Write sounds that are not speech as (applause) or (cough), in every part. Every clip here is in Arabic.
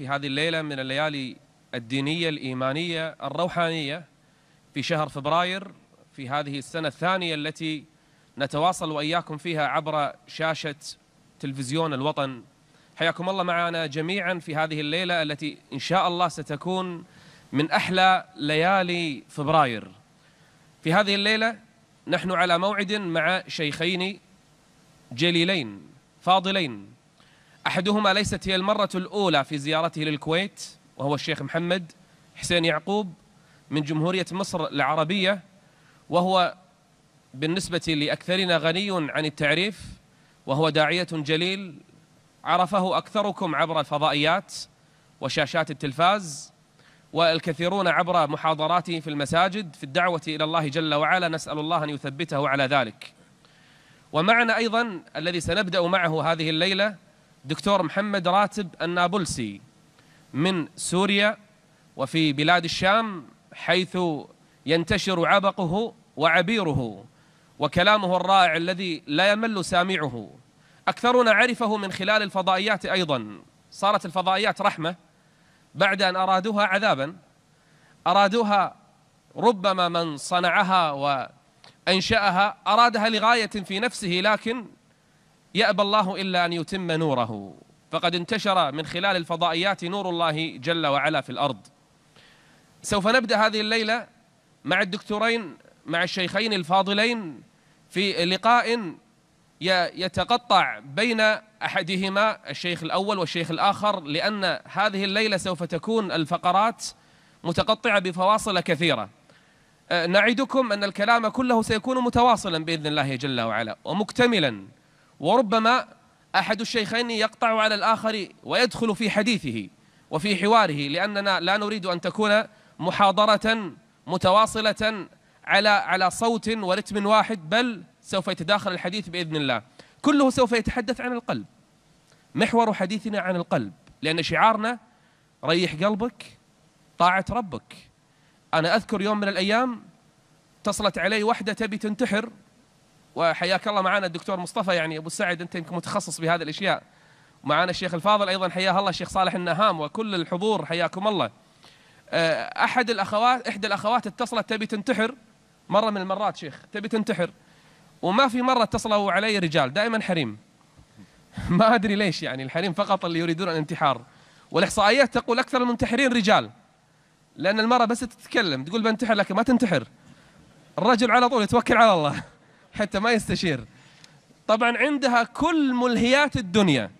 في هذه الليلة من الليالي الدينية الإيمانية الروحانية في شهر فبراير في هذه السنة الثانية التي نتواصل وإياكم فيها عبر شاشة تلفزيون الوطن حياكم الله معنا جميعا في هذه الليلة التي إن شاء الله ستكون من أحلى ليالي فبراير في هذه الليلة نحن على موعد مع شيخين جليلين فاضلين أحدهما ليست هي المرة الأولى في زيارته للكويت وهو الشيخ محمد حسين يعقوب من جمهورية مصر العربية وهو بالنسبة لأكثرنا غني عن التعريف وهو داعية جليل عرفه أكثركم عبر الفضائيات وشاشات التلفاز والكثيرون عبر محاضراته في المساجد في الدعوة إلى الله جل وعلا نسأل الله أن يثبته على ذلك ومعنا أيضا الذي سنبدأ معه هذه الليلة دكتور محمد راتب النابلسي من سوريا وفي بلاد الشام حيث ينتشر عبقه وعبيره وكلامه الرائع الذي لا يمل سامعه أكثرنا عرفه من خلال الفضائيات أيضا صارت الفضائيات رحمة بعد أن أرادوها عذابا أرادوها ربما من صنعها وأنشأها أرادها لغاية في نفسه لكن يأبى الله إلا أن يتم نوره فقد انتشر من خلال الفضائيات نور الله جل وعلا في الأرض سوف نبدأ هذه الليلة مع الدكتورين مع الشيخين الفاضلين في لقاء يتقطع بين أحدهما الشيخ الأول والشيخ الآخر لأن هذه الليلة سوف تكون الفقرات متقطعة بفواصل كثيرة أه، نعدكم أن الكلام كله سيكون متواصلا بإذن الله جل وعلا ومكتملا وربما أحد الشيخين يقطع على الآخر ويدخل في حديثه وفي حواره لأننا لا نريد أن تكون محاضرة متواصلة على على صوت ورتم واحد بل سوف يتداخل الحديث بإذن الله كله سوف يتحدث عن القلب محور حديثنا عن القلب لأن شعارنا ريح قلبك طاعة ربك أنا أذكر يوم من الأيام اتصلت علي وحدة تبي تنتحر وحياك الله معنا الدكتور مصطفى يعني ابو سعد انت يمكن متخصص بهذه الاشياء ومعنا الشيخ الفاضل ايضا حياه الله الشيخ صالح النهام وكل الحضور حياكم الله آه، احد الاخوات احدى الاخوات اتصلت تبي تنتحر مره من المرات شيخ تبي تنتحر وما في مره اتصلوا علي رجال دائما حريم (laughs) ما ادري ليش يعني الحريم فقط اللي يريدون الانتحار والاحصائيات تقول اكثر المنتحرين رجال لان المراه بس تتكلم تقول بنتحر لكن ما تنتحر الرجل على طول يتوكل على الله حتى ما يستشير طبعا عندها كل ملهيات الدنيا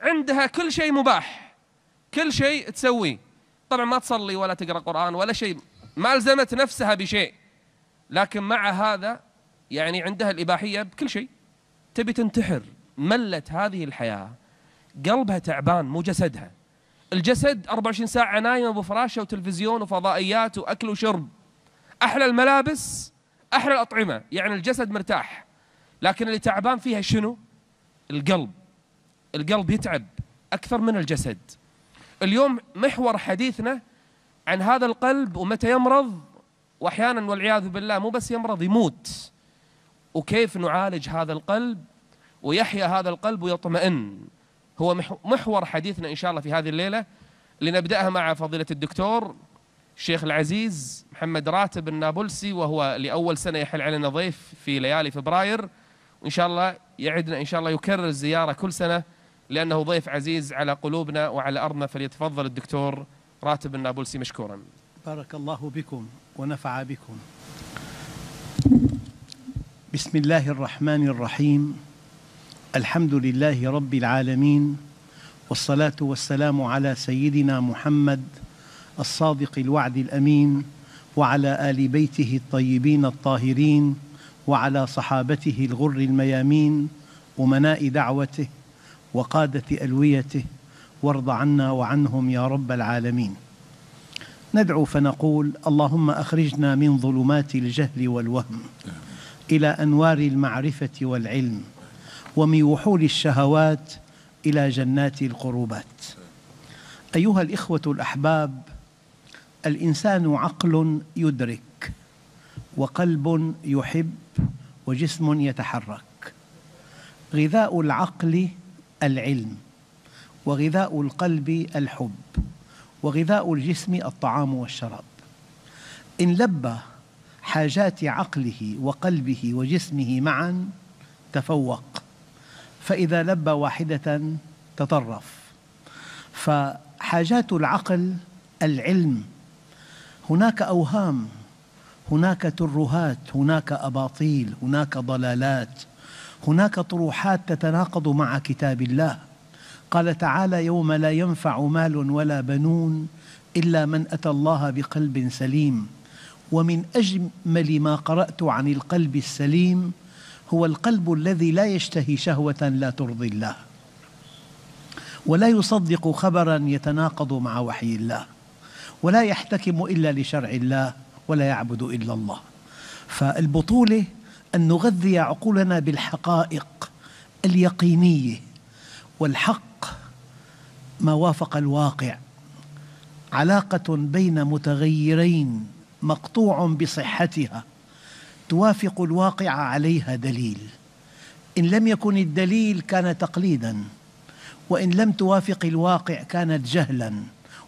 عندها كل شيء مباح كل شيء تسويه طبعا ما تصلي ولا تقرا قران ولا شيء ما الزمت نفسها بشيء لكن مع هذا يعني عندها الاباحيه بكل شيء تبي تنتحر ملت هذه الحياه قلبها تعبان مو جسدها الجسد 24 ساعه نايمه بفراشه وتلفزيون وفضائيات واكل وشرب احلى الملابس أحلى الأطعمة يعني الجسد مرتاح لكن اللي تعبان فيها شنو؟ القلب القلب يتعب أكثر من الجسد اليوم محور حديثنا عن هذا القلب ومتى يمرض وأحيانا والعياذ بالله مو بس يمرض يموت وكيف نعالج هذا القلب ويحيا هذا القلب ويطمئن هو محور حديثنا إن شاء الله في هذه الليلة لنبدأها مع فضيلة الدكتور الشيخ العزيز محمد راتب النابلسي وهو لأول سنة يحل علينا ضيف في ليالي فبراير وإن شاء الله يعدنا إن شاء الله يكرر الزيارة كل سنة لأنه ضيف عزيز على قلوبنا وعلى أرضنا فليتفضل الدكتور راتب النابلسي مشكورا بارك الله بكم ونفع بكم بسم الله الرحمن الرحيم الحمد لله رب العالمين والصلاة والسلام على سيدنا محمد الصادق الوعد الامين وعلى ال بيته الطيبين الطاهرين وعلى صحابته الغر الميامين امناء دعوته وقاده الويته وارض عنا وعنهم يا رب العالمين ندعو فنقول اللهم اخرجنا من ظلمات الجهل والوهم الى انوار المعرفه والعلم ومن وحول الشهوات الى جنات القربات ايها الاخوه الاحباب الإنسان عقل يدرك وقلب يحب وجسم يتحرك غذاء العقل العلم وغذاء القلب الحب وغذاء الجسم الطعام والشراب إن لبى حاجات عقله وقلبه وجسمه معا تفوق فإذا لبى واحدة تطرف فحاجات العقل العلم هناك أوهام هناك ترهات هناك أباطيل هناك ضلالات هناك طروحات تتناقض مع كتاب الله قال تعالى يوم لا ينفع مال ولا بنون إلا من أتى الله بقلب سليم ومن أجمل ما قرأت عن القلب السليم هو القلب الذي لا يشتهي شهوة لا ترضي الله ولا يصدق خبرا يتناقض مع وحي الله ولا يحتكم إلا لشرع الله ولا يعبد إلا الله فالبطولة أن نغذي عقولنا بالحقائق اليقينية والحق ما وافق الواقع علاقة بين متغيرين مقطوع بصحتها توافق الواقع عليها دليل إن لم يكن الدليل كان تقليداً وإن لم توافق الواقع كانت جهلاً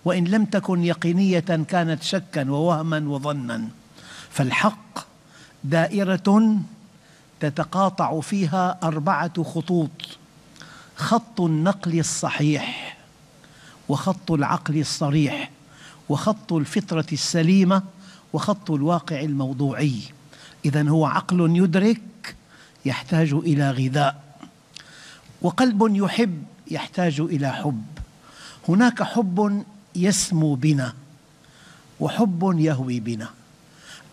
وإن لم تكن يقينية كانت شكا ووهما وظنا فالحق دائرة تتقاطع فيها أربعة خطوط خط النقل الصحيح وخط العقل الصريح وخط الفطرة السليمة وخط الواقع الموضوعي إذا هو عقل يدرك يحتاج إلى غذاء وقلب يحب يحتاج إلى حب هناك حب يسمو بنا وحب يهوي بنا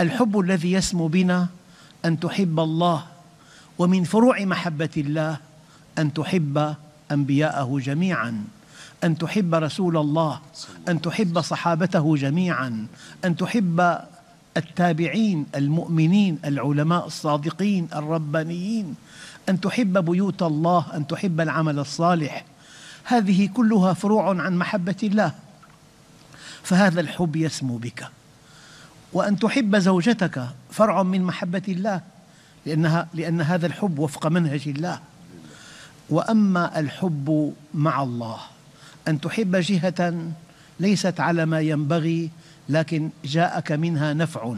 الحب الذي يسمو بنا أن تحب الله ومن فروع محبة الله أن تحب أنبياءه جميعاً أن تحب رسول الله أن تحب صحابته جميعاً أن تحب التابعين المؤمنين العلماء الصادقين الربانيين أن تحب بيوت الله أن تحب العمل الصالح هذه كلها فروع عن محبة الله فهذا الحب يسمو بك وأن تحب زوجتك فرع من محبة الله لأنها لأن هذا الحب وفق منهج الله وأما الحب مع الله أن تحب جهة ليست على ما ينبغي لكن جاءك منها نفع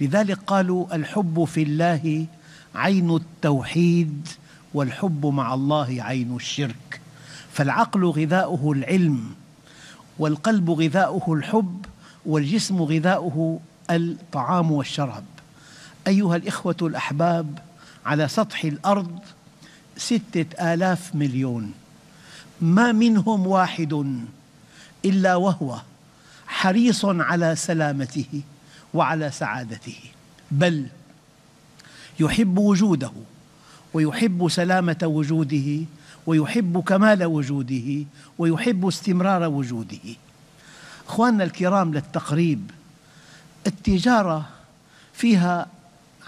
لذلك قالوا الحب في الله عين التوحيد والحب مع الله عين الشرك فالعقل غذاؤه العلم والقلب غذاؤه الحب والجسم غذاؤه الطعام والشراب أيها الإخوة الأحباب على سطح الأرض ستة آلاف مليون ما منهم واحد إلا وهو حريص على سلامته وعلى سعادته بل يحب وجوده ويحب سلامة وجوده ويحب كمال وجوده ويحب استمرار وجوده اخواننا الكرام للتقريب التجاره فيها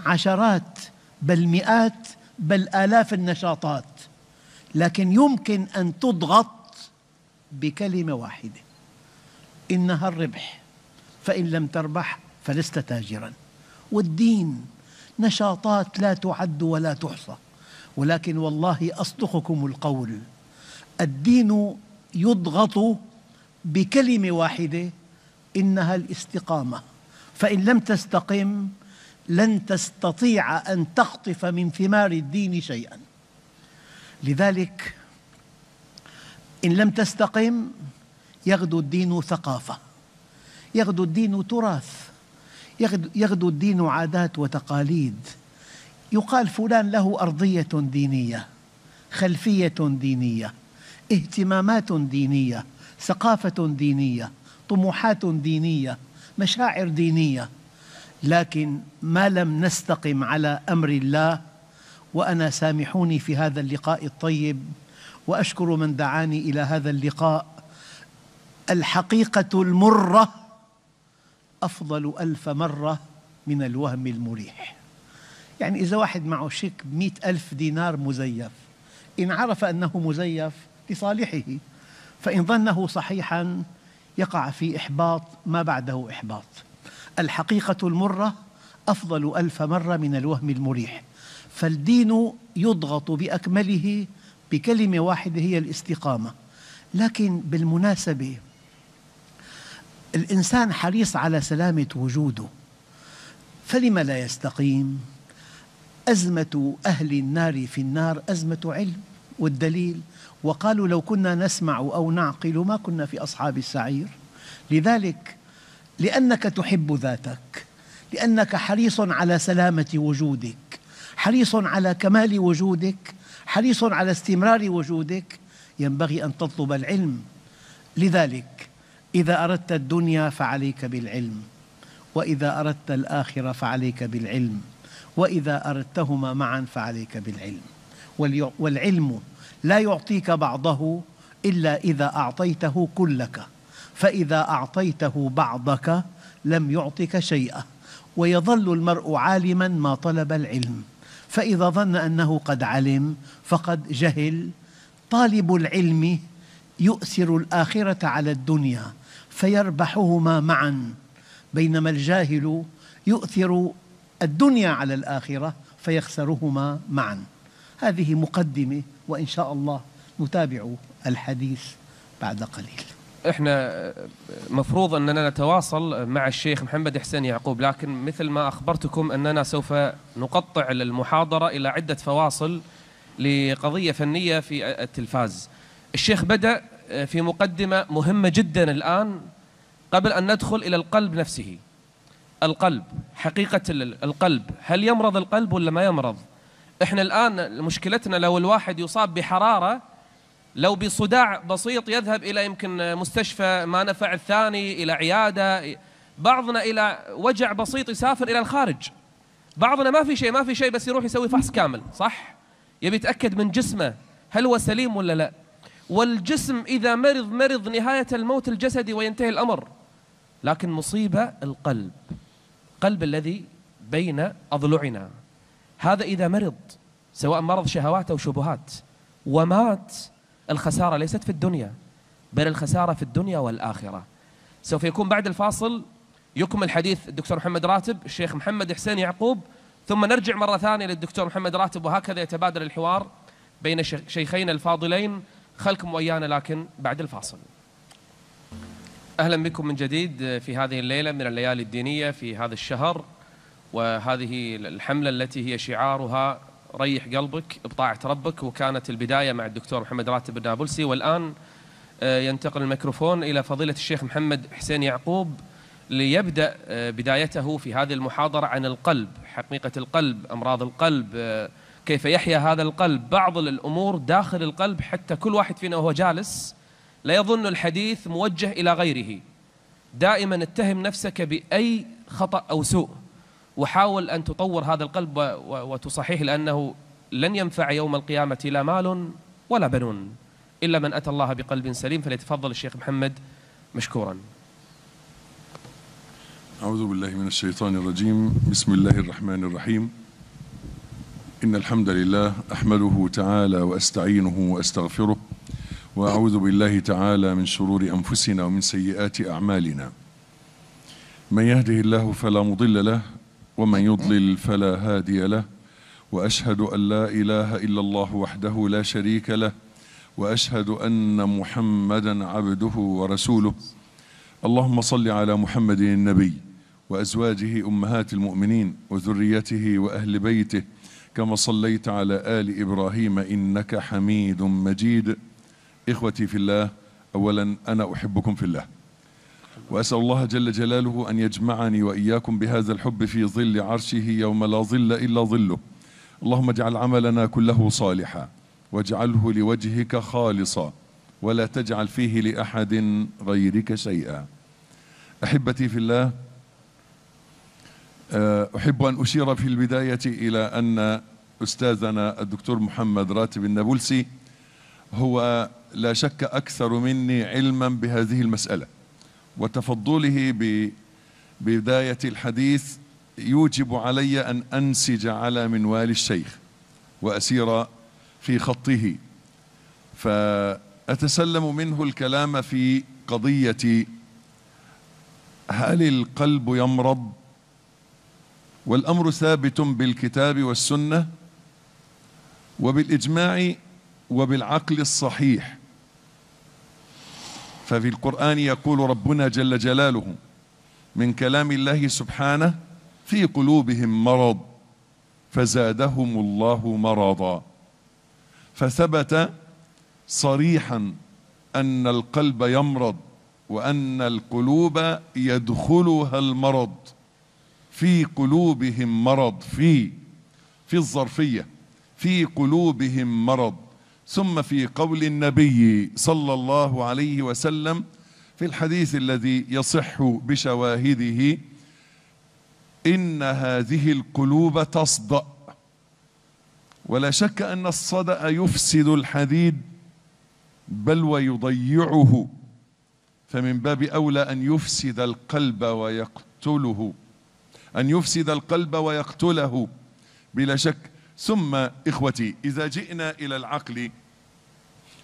عشرات بل مئات بل الاف النشاطات لكن يمكن ان تضغط بكلمه واحده انها الربح فان لم تربح فلست تاجرا والدين نشاطات لا تعد ولا تحصى ولكن والله أصدقكم القول الدين يضغط بكلمة واحدة إنها الاستقامة فإن لم تستقم لن تستطيع أن تقطف من ثمار الدين شيئا لذلك إن لم تستقم يغدو الدين ثقافة يغدو الدين تراث يغدو الدين عادات وتقاليد يقال فلان له أرضية دينية خلفية دينية اهتمامات دينية ثقافة دينية طموحات دينية مشاعر دينية لكن ما لم نستقم على أمر الله وأنا سامحوني في هذا اللقاء الطيب وأشكر من دعاني إلى هذا اللقاء الحقيقة المرة أفضل ألف مرة من الوهم المريح يعني إذا واحد معه شيك مئة ألف دينار مزيف إن عرف أنه مزيف لصالحه فإن ظنه صحيحا يقع في إحباط ما بعده إحباط الحقيقة المرة أفضل ألف مرة من الوهم المريح فالدين يضغط بأكمله بكلمة واحدة هي الاستقامة لكن بالمناسبة الإنسان حريص على سلامة وجوده فلما لا يستقيم أزمة أهل النار في النار أزمة علم والدليل وقالوا لو كنا نسمع أو نعقل ما كنا في أصحاب السعير لذلك لأنك تحب ذاتك لأنك حريص على سلامة وجودك حريص على كمال وجودك حريص على استمرار وجودك ينبغي أن تطلب العلم لذلك إذا أردت الدنيا فعليك بالعلم وإذا أردت الآخرة فعليك بالعلم وإذا أردتهما معا فعليك بالعلم والعلم لا يعطيك بعضه إلا إذا أعطيته كلك فإذا أعطيته بعضك لم يعطك شيئا ويظل المرء عالما ما طلب العلم فإذا ظن أنه قد علم فقد جهل طالب العلم يؤثر الآخرة على الدنيا فيربحهما معا بينما الجاهل يؤثر الدنيا على الآخرة فيخسرهما معا هذه مقدمة وإن شاء الله نتابع الحديث بعد قليل احنا مفروض اننا نتواصل مع الشيخ محمد حسين يعقوب لكن مثل ما اخبرتكم اننا سوف نقطع المحاضره الى عده فواصل لقضيه فنيه في التلفاز. الشيخ بدا في مقدمه مهمه جدا الان قبل ان ندخل الى القلب نفسه. القلب حقيقة القلب هل يمرض القلب ولا ما يمرض احنا الآن مشكلتنا لو الواحد يصاب بحرارة لو بصداع بسيط يذهب إلى يمكن مستشفى ما نفع الثاني إلى عيادة بعضنا إلى وجع بسيط يسافر إلى الخارج بعضنا ما في شيء ما في شيء بس يروح يسوي فحص كامل صح يبي يتأكد من جسمه هل هو سليم ولا لا والجسم إذا مرض مرض نهاية الموت الجسدي وينتهي الأمر لكن مصيبة القلب القلب الذي بين أضلعنا هذا إذا مرض سواء مرض شهوات أو شبهات ومات الخسارة ليست في الدنيا بل الخسارة في الدنيا والآخرة سوف يكون بعد الفاصل يكمل حديث الدكتور محمد راتب الشيخ محمد حسين يعقوب ثم نرجع مرة ثانية للدكتور محمد راتب وهكذا يتبادل الحوار بين شيخين الفاضلين خلكم ويانا لكن بعد الفاصل أهلا بكم من جديد في هذه الليلة من الليالي الدينية في هذا الشهر وهذه الحملة التي هي شعارها ريح قلبك بطاعة ربك وكانت البداية مع الدكتور محمد راتب النابلسي والآن آه، ينتقل الميكروفون إلى فضيلة الشيخ محمد حسين يعقوب ليبدأ آه، بدايته في هذه المحاضرة عن القلب حقيقة القلب أمراض القلب آه، كيف يحيا هذا القلب بعض الأمور داخل القلب حتى كل واحد فينا وهو جالس لا يظن الحديث موجه إلى غيره دائما اتهم نفسك بأي خطأ أو سوء وحاول أن تطور هذا القلب وتصححه لأنه لن ينفع يوم القيامة لا مال ولا بنون إلا من أتى الله بقلب سليم فليتفضل الشيخ محمد مشكورا أعوذ بالله من الشيطان الرجيم بسم الله الرحمن الرحيم إن الحمد لله أحمده تعالى وأستعينه وأستغفره وأعوذ بالله تعالى من شرور أنفسنا ومن سيئات أعمالنا من يهده الله فلا مضل له ومن يضلل فلا هادي له وأشهد أن لا إله إلا الله وحده لا شريك له وأشهد أن محمدا عبده ورسوله اللهم صل على محمد النبي وأزواجه أمهات المؤمنين وذريته وأهل بيته كما صليت على آل إبراهيم إنك حميد مجيد إخوتي في الله أولا أنا أحبكم في الله وأسأل الله جل جلاله أن يجمعني وإياكم بهذا الحب في ظل عرشه يوم لا ظل إلا ظله اللهم اجعل عملنا كله صالحا واجعله لوجهك خالصا ولا تجعل فيه لأحد غيرك شيئا أحبتي في الله آه، أحب أن أشير في البداية إلى أن أستاذنا الدكتور محمد راتب النابلسي هو لا شك أكثر مني علما بهذه المسألة وتفضله ببداية الحديث يوجب علي أن أنسج على منوال الشيخ وأسير في خطه فأتسلم منه الكلام في قضية هل القلب يمرض والأمر ثابت بالكتاب والسنة وبالإجماع وبالعقل الصحيح ففي القرآن يقول ربنا جل جلاله من كلام الله سبحانه في قلوبهم مرض فزادهم الله مرضا فثبت صريحا أن القلب يمرض وأن القلوب يدخلها المرض في قلوبهم مرض في في الظرفية في قلوبهم مرض ثم في قول النبي صلى الله عليه وسلم في الحديث الذي يصح بشواهده إن هذه القلوب تصدأ ولا شك أن الصدأ يفسد الحديد بل ويضيعه فمن باب أولى أن يفسد القلب ويقتله أن يفسد القلب ويقتله بلا شك ثم إخوتي إذا جئنا إلى العقل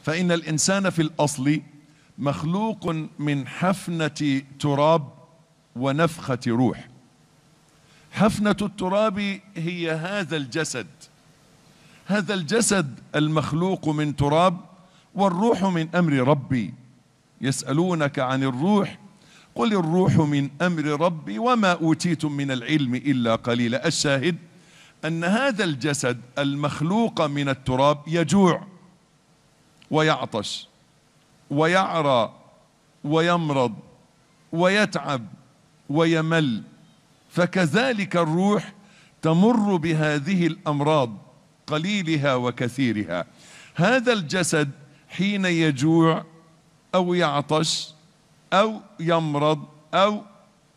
فإن الإنسان في الأصل مخلوق من حفنة تراب ونفخة روح حفنة التراب هي هذا الجسد هذا الجسد المخلوق من تراب والروح من أمر ربي يسألونك عن الروح قل الروح من أمر ربي وما أوتيتم من العلم إلا قليلا الشاهد أن هذا الجسد المخلوق من التراب يجوع ويعطش ويعرى ويمرض ويتعب ويمل فكذلك الروح تمر بهذه الامراض قليلها وكثيرها هذا الجسد حين يجوع او يعطش او يمرض او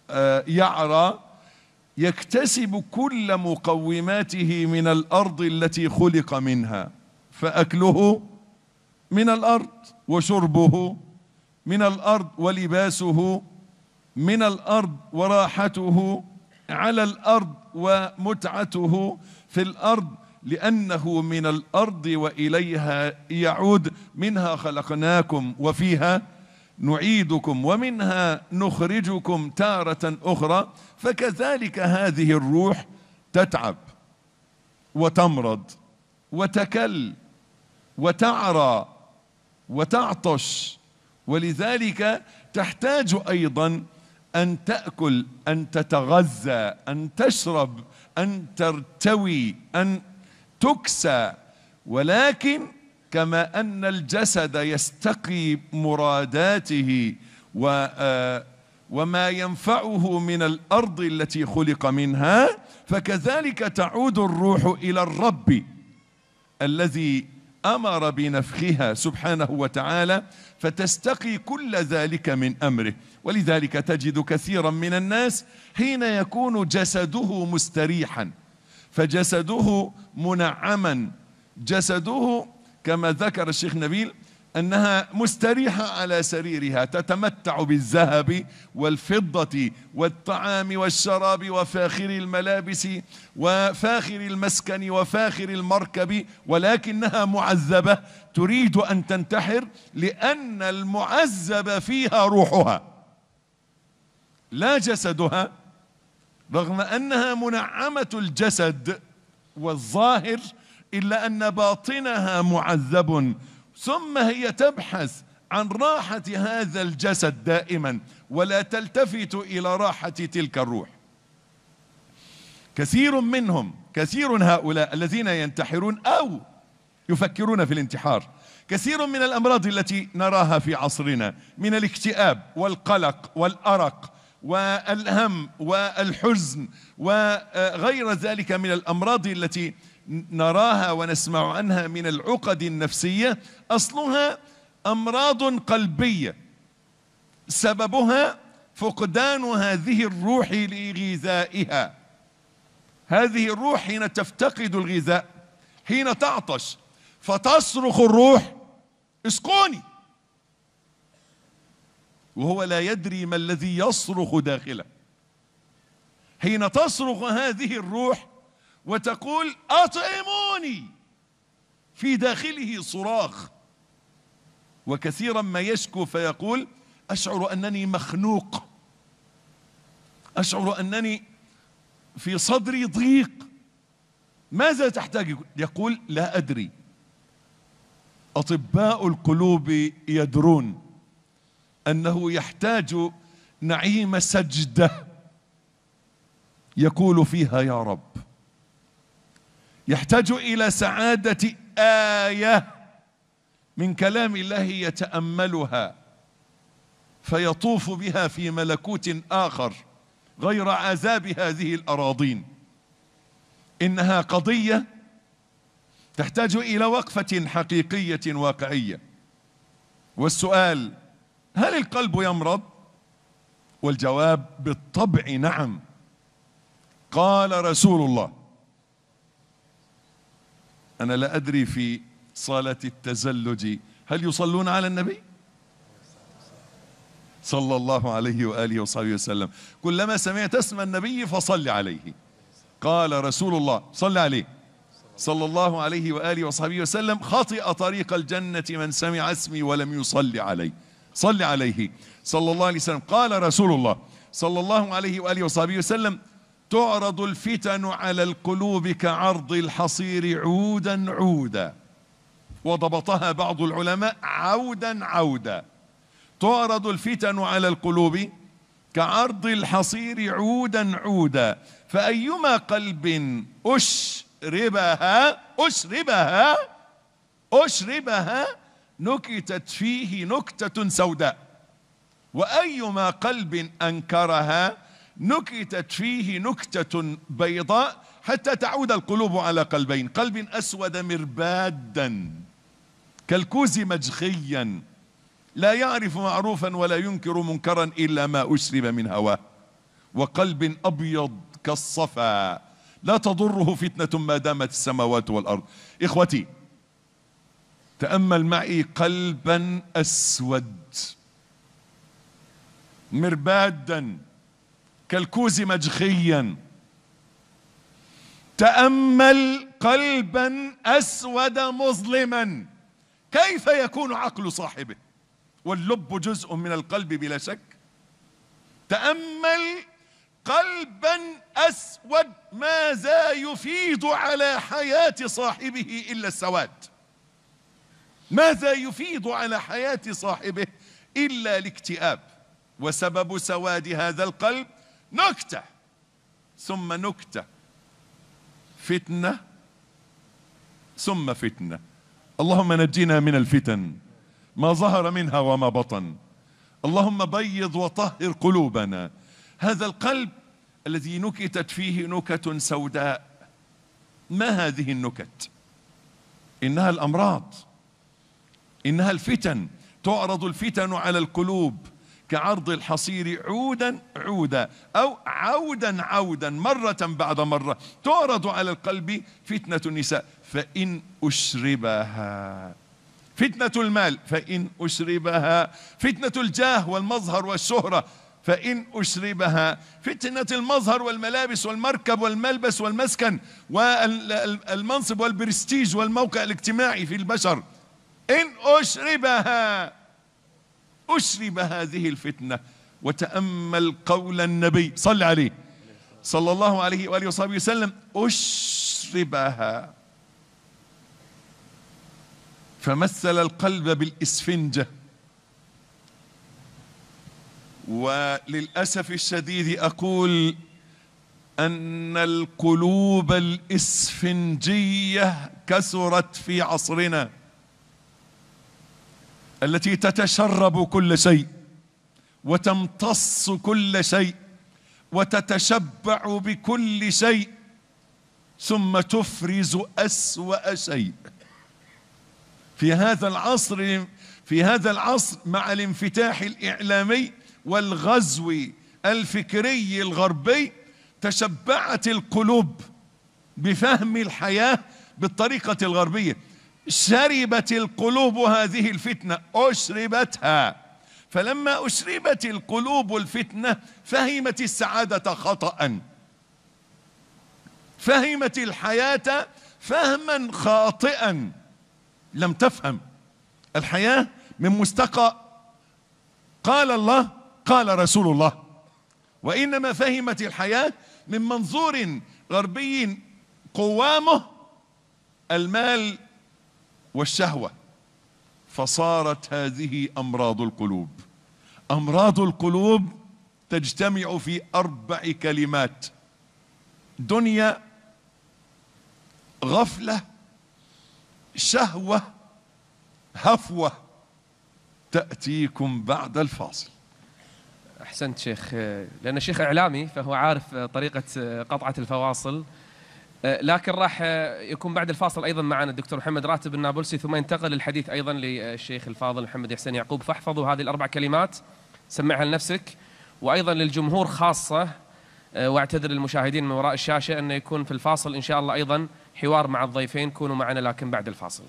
آه، يعرى يكتسب كل مقوماته من الارض التي خلق منها فاكله من الارض وشربه من الارض ولباسه من الارض وراحته على الارض ومتعته في الارض لانه من الارض واليها يعود منها خلقناكم وفيها نعيدكم ومنها نخرجكم تاره اخرى فكذلك هذه الروح تتعب وتمرض وتكل وتعرى وتعطش ولذلك تحتاج ايضا ان تاكل ان تتغذى ان تشرب ان ترتوي ان تكسى ولكن كما ان الجسد يستقي مراداته و آه، وما ينفعه من الارض التي خلق منها فكذلك تعود الروح الى الرب الذي أمر بنفخها سبحانه وتعالى فتستقي كل ذلك من أمره ولذلك تجد كثيرا من الناس حين يكون جسده مستريحا فجسده منعما جسده كما ذكر الشيخ نبيل انها مستريحه على سريرها تتمتع بالذهب والفضه والطعام والشراب وفاخر الملابس وفاخر المسكن وفاخر المركب ولكنها معذبه تريد ان تنتحر لان المعذب فيها روحها لا جسدها رغم انها منعمه الجسد والظاهر الا ان باطنها معذب ثم هي تبحث عن راحة هذا الجسد دائما ولا تلتفت إلى راحة تلك الروح كثير منهم كثير هؤلاء الذين ينتحرون أو يفكرون في الانتحار كثير من الأمراض التي نراها في عصرنا من الاكتئاب والقلق والأرق والهم والحزن وغير ذلك من الأمراض التي نراها ونسمع عنها من العقد النفسية أصلها أمراض قلبية سببها فقدان هذه الروح لغذائها هذه الروح حين تفتقد الغذاء حين تعطش فتصرخ الروح اسقوني وهو لا يدري ما الذي يصرخ داخله حين تصرخ هذه الروح وتقول أطعموني في داخله صراخ وكثيرا ما يشكو فيقول أشعر أنني مخنوق أشعر أنني في صدري ضيق ماذا تحتاج يقول لا أدري أطباء القلوب يدرون أنه يحتاج نعيم سجدة يقول فيها يا رب يحتاج إلى سعادة آية من كلام الله يتأملها فيطوف بها في ملكوت آخر غير عذاب هذه الأراضين إنها قضية تحتاج إلى وقفة حقيقية واقعية والسؤال هل القلب يمرض؟ والجواب بالطبع نعم قال رسول الله أنا لا أدري في صالة التزلج هل يصلون على النبي؟ صلى الله عليه وآله وصحبه وسلم كلما سمعت اسم النبي فصل عليه قال رسول الله صل عليه صلى الله عليه وآله وصحبه وسلم خطئ طريق الجنة من سمع اسمي ولم يصلي علي صل عليه صلى الله عليه وسلم قال رسول الله صلى الله عليه وآله وصحبه وسلم تعرض الفتن على القلوب كعرض الحصير عودا عودا وضبطها بعض العلماء عودا عودا تعرض الفتن على القلوب كعرض الحصير عودا عودا فأيما قلب أشربها أشربها أشربها نكتت فيه نكتة سوداء وأيما قلب أنكرها نكتت فيه نكتة بيضاء حتى تعود القلوب على قلبين قلب أسود مربادا كالكوز مجخيا لا يعرف معروفا ولا ينكر منكرا إلا ما أشرب من هواه وقلب أبيض كالصفا لا تضره فتنة ما دامت السماوات والأرض إخوتي تأمل معي قلبا أسود مربادا كالكوز مجخيا تأمل قلبا أسود مظلما كيف يكون عقل صاحبه واللب جزء من القلب بلا شك تأمل قلبا أسود ماذا يفيد على حياة صاحبه إلا السواد ماذا يفيد على حياة صاحبه إلا الاكتئاب وسبب سواد هذا القلب نكتة ثم نكتة فتنة ثم فتنة اللهم نجينا من الفتن ما ظهر منها وما بطن اللهم بيض وطهر قلوبنا هذا القلب الذي نكتت فيه نكت سوداء ما هذه النكت انها الامراض انها الفتن تعرض الفتن على القلوب كعرض الحصير عودا عودا أو عودا عودا مرة بعد مرة تعرض على القلب فتنة النساء فإن أشربها فتنة المال فإن أشربها فتنة الجاه والمظهر والشهرة فإن أشربها فتنة المظهر والملابس والمركب والملبس والمسكن والمنصب والبرستيج والموقع الاجتماعي في البشر إن أشربها أشرب هذه الفتنة وتأمل قول النبي صل عليه صلى الله عليه وآله وصحبه وسلم أشربها فمثل القلب بالإسفنجة وللأسف الشديد أقول أن القلوب الإسفنجية كثرت في عصرنا التي تتشرب كل شيء وتمتص كل شيء وتتشبع بكل شيء ثم تفرز أسوأ شيء في هذا العصر في هذا العصر مع الانفتاح الإعلامي والغزو الفكري الغربي تشبعت القلوب بفهم الحياة بالطريقة الغربية شربت القلوب هذه الفتنة أشربتها فلما أشربت القلوب الفتنة فهمت السعادة خطأ فهمت الحياة فهما خاطئا لم تفهم الحياة من مستقى قال الله قال رسول الله وإنما فهمت الحياة من منظور غربي قوامه المال والشهوة فصارت هذه أمراض القلوب أمراض القلوب تجتمع في أربع كلمات دنيا غفلة شهوة هفوة تأتيكم بعد الفاصل أحسنت شيخ لأن شيخ إعلامي فهو عارف طريقة قطعة الفواصل آه، لكن راح آه، يكون بعد الفاصل ايضا معنا الدكتور محمد راتب النابلسي ثم ينتقل الحديث ايضا للشيخ الفاضل محمد حسين يعقوب فاحفظوا هذه الاربع كلمات سمعها لنفسك وايضا للجمهور خاصه آه، واعتذر للمشاهدين من وراء الشاشه انه يكون في الفاصل ان شاء الله ايضا حوار مع الضيفين كونوا معنا لكن بعد الفاصل.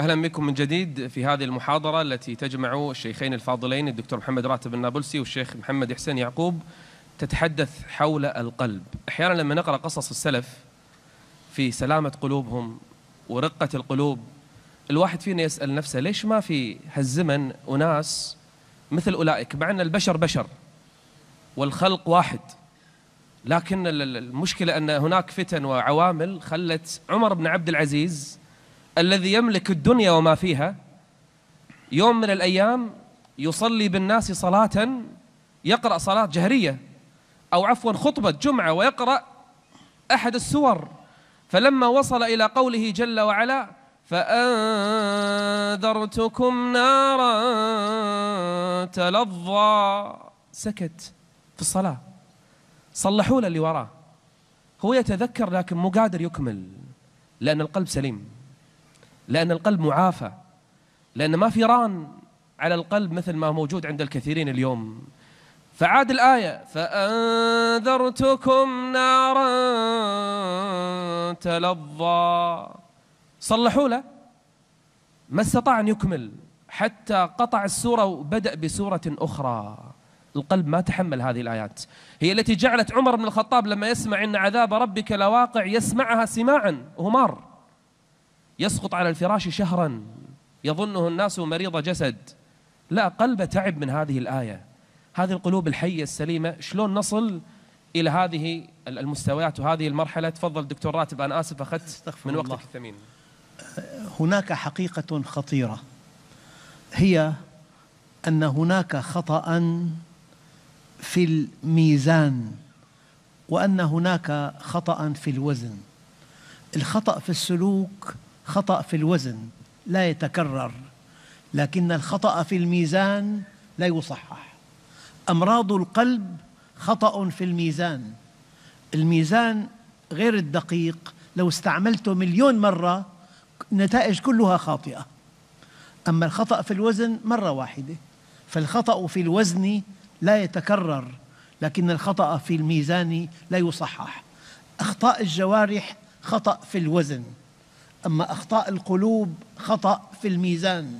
اهلا بكم من جديد في هذه المحاضره التي تجمع الشيخين الفاضلين الدكتور محمد راتب النابلسي والشيخ محمد حسين يعقوب تتحدث حول القلب احيانا لما نقرا قصص السلف في سلامه قلوبهم ورقه القلوب الواحد فينا يسال نفسه ليش ما في هالزمن اناس مثل اولئك مع ان البشر بشر والخلق واحد لكن المشكله ان هناك فتن وعوامل خلت عمر بن عبد العزيز الذي يملك الدنيا وما فيها يوم من الأيام يصلي بالناس صلاة يقرأ صلاة جهرية أو عفوا خطبة جمعة ويقرأ أحد السور فلما وصل إلى قوله جل وعلا فأنذرتكم نارا تلظى سكت في الصلاة صلحوا له اللي وراه هو يتذكر لكن مو قادر يكمل لأن القلب سليم لأن القلب معافى لأن ما في ران على القلب مثل ما موجود عند الكثيرين اليوم فعاد الآية فأنذرتكم نارا تلظى صلحوا له ما استطاع أن يكمل حتى قطع السورة وبدأ بسورة أخرى القلب ما تحمل هذه الآيات هي التي جعلت عمر بن الخطاب لما يسمع إن عذاب ربك لواقع يسمعها سماعا هو مار يسقط على الفراش شهرا يظنه الناس مريض جسد لا قلبه تعب من هذه الآية هذه القلوب الحية السليمة شلون نصل إلى هذه المستويات وهذه المرحلة تفضل دكتور راتب أنا آسف أخذت من وقتك الله. الثمين هناك حقيقة خطيرة هي أن هناك خطأ في الميزان وأن هناك خطأ في الوزن الخطأ في السلوك خطأ في الوزن لا يتكرر لكن الخطأ في الميزان لا يصحح أمراض القلب خطأ في الميزان الميزان غير الدقيق لو استعملته مليون مرة نتائج كلها خاطئة أما الخطأ في الوزن مرة واحدة فالخطأ في الوزن لا يتكرر لكن الخطأ في الميزان لا يصحح أخطاء الجوارح خطأ في الوزن أما أخطاء القلوب خطأ في الميزان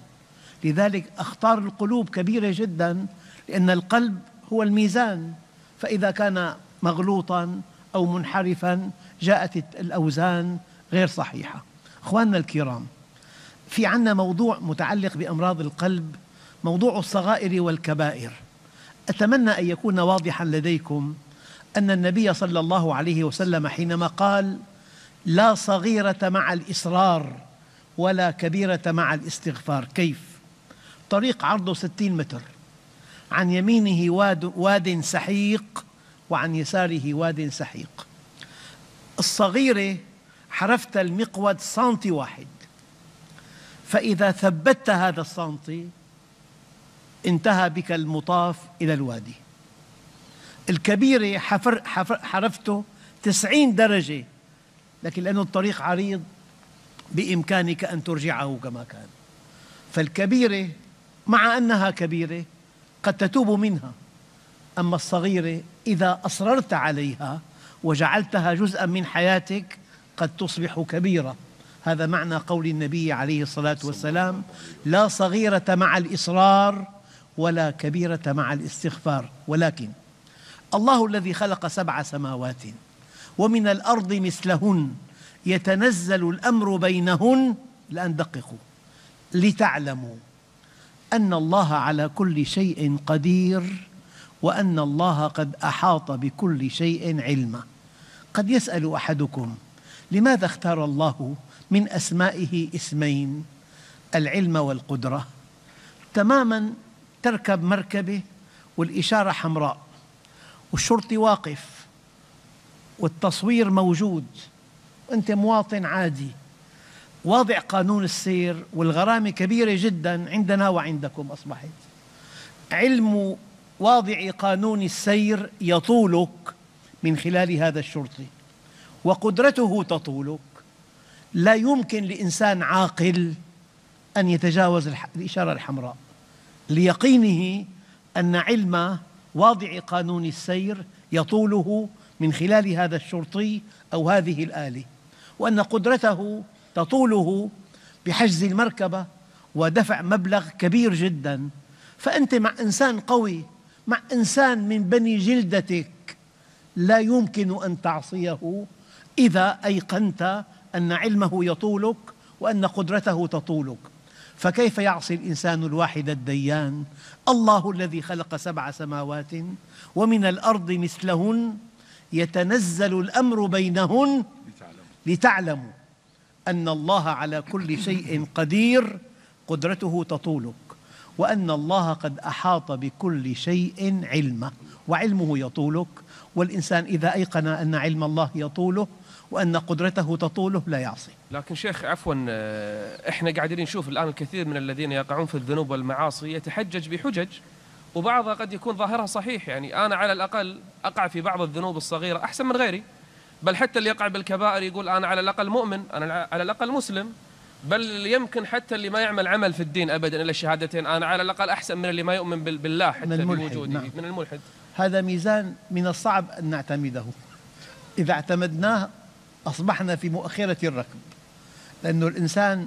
لذلك أخطار القلوب كبيرة جدا لأن القلب هو الميزان فإذا كان مغلوطا أو منحرفا جاءت الأوزان غير صحيحة أخواننا الكرام في عنا موضوع متعلق بأمراض القلب موضوع الصغائر والكبائر أتمنى أن يكون واضحا لديكم أن النبي صلى الله عليه وسلم حينما قال لا صغيرة مع الإصرار ولا كبيرة مع الاستغفار كيف؟ طريق عرضه ستين متر عن يمينه واد, واد سحيق وعن يساره واد سحيق الصغيرة حرفت المقود سنتي واحد فإذا ثبتت هذا السنتي انتهى بك المطاف إلى الوادي الكبيرة حفر حفر حرفته تسعين درجة لكن لأنه الطريق عريض بإمكانك أن ترجعه كما كان فالكبيرة مع أنها كبيرة قد تتوب منها أما الصغيرة إذا أصررت عليها وجعلتها جزءا من حياتك قد تصبح كبيرة هذا معنى قول النبي عليه الصلاة والسلام لا صغيرة مع الإصرار ولا كبيرة مع الاستغفار ولكن الله الذي خلق سبع سماوات ومن الأرض مثلهن يتنزل الأمر بينهن لأن دققوا لتعلموا أن الله على كل شيء قدير وأن الله قد أحاط بكل شيء علما قد يسأل أحدكم لماذا اختار الله من أسمائه اسمين العلم والقدرة تماما تركب مركبة والإشارة حمراء والشرطي واقف والتصوير موجود أنت مواطن عادي واضع قانون السير والغرامة كبيرة جدا عندنا وعندكم أصبحت علم واضع قانون السير يطولك من خلال هذا الشرطي وقدرته تطولك لا يمكن لإنسان عاقل أن يتجاوز الإشارة الحمراء ليقينه أن علم واضع قانون السير يطوله من خلال هذا الشرطي أو هذه الآلة وأن قدرته تطوله بحجز المركبة ودفع مبلغ كبير جدا فأنت مع إنسان قوي مع إنسان من بني جلدتك لا يمكن أن تعصيه إذا أيقنت أن علمه يطولك وأن قدرته تطولك فكيف يعصي الإنسان الواحد الديان الله الذي خلق سبع سماوات ومن الأرض مثلهن يتنزل الأمر بينهن لتعلموا أن الله على كل شيء قدير قدرته تطولك وأن الله قد أحاط بكل شيء علمه وعلمه يطولك والإنسان إذا أيقن أن علم الله يطوله وأن قدرته تطوله لا يعصي لكن شيخ عفوا آه، إحنا قاعدين نشوف الآن الكثير من الذين يقعون في الذنوب والمعاصي يتحجج بحجج وبعضها قد يكون ظاهرها صحيح يعني أنا على الأقل أقع في بعض الذنوب الصغيرة أحسن من غيري بل حتى اللي يقع بالكبائر يقول أنا على الأقل مؤمن أنا على الأقل مسلم بل يمكن حتى اللي ما يعمل عمل في الدين أبدا إلا الشهادتين أنا على الأقل أحسن من اللي ما يؤمن بالله حتى من الملحد نعم. من الملحد هذا ميزان من الصعب أن نعتمده إذا اعتمدناه أصبحنا في مؤخرة الركب لأنه الإنسان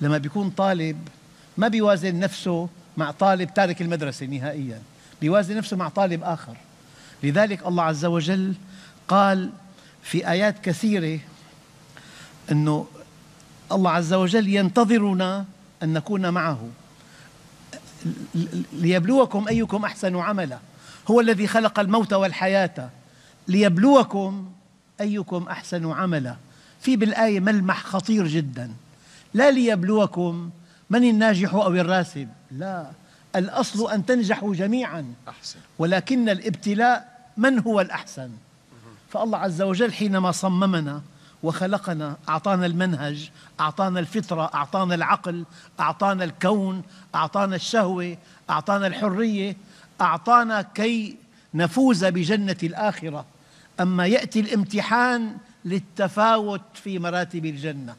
لما بيكون طالب ما بيوازن نفسه مع طالب تارك المدرسة نهائيا بيوازي نفسه مع طالب آخر لذلك الله عز وجل قال في آيات كثيرة أنه الله عز وجل ينتظرنا أن نكون معه ليبلوكم أيكم أحسن عملا هو الذي خلق الموت والحياة ليبلوكم أيكم أحسن عملا في بالآية ملمح خطير جدا لا ليبلوكم من الناجح أو الراسب لا الأصل أن تنجحوا جميعا ولكن الابتلاء من هو الأحسن فالله عز وجل حينما صممنا وخلقنا أعطانا المنهج أعطانا الفطرة أعطانا العقل أعطانا الكون أعطانا الشهوة أعطانا الحرية أعطانا كي نفوز بجنة الآخرة أما يأتي الامتحان للتفاوت في مراتب الجنة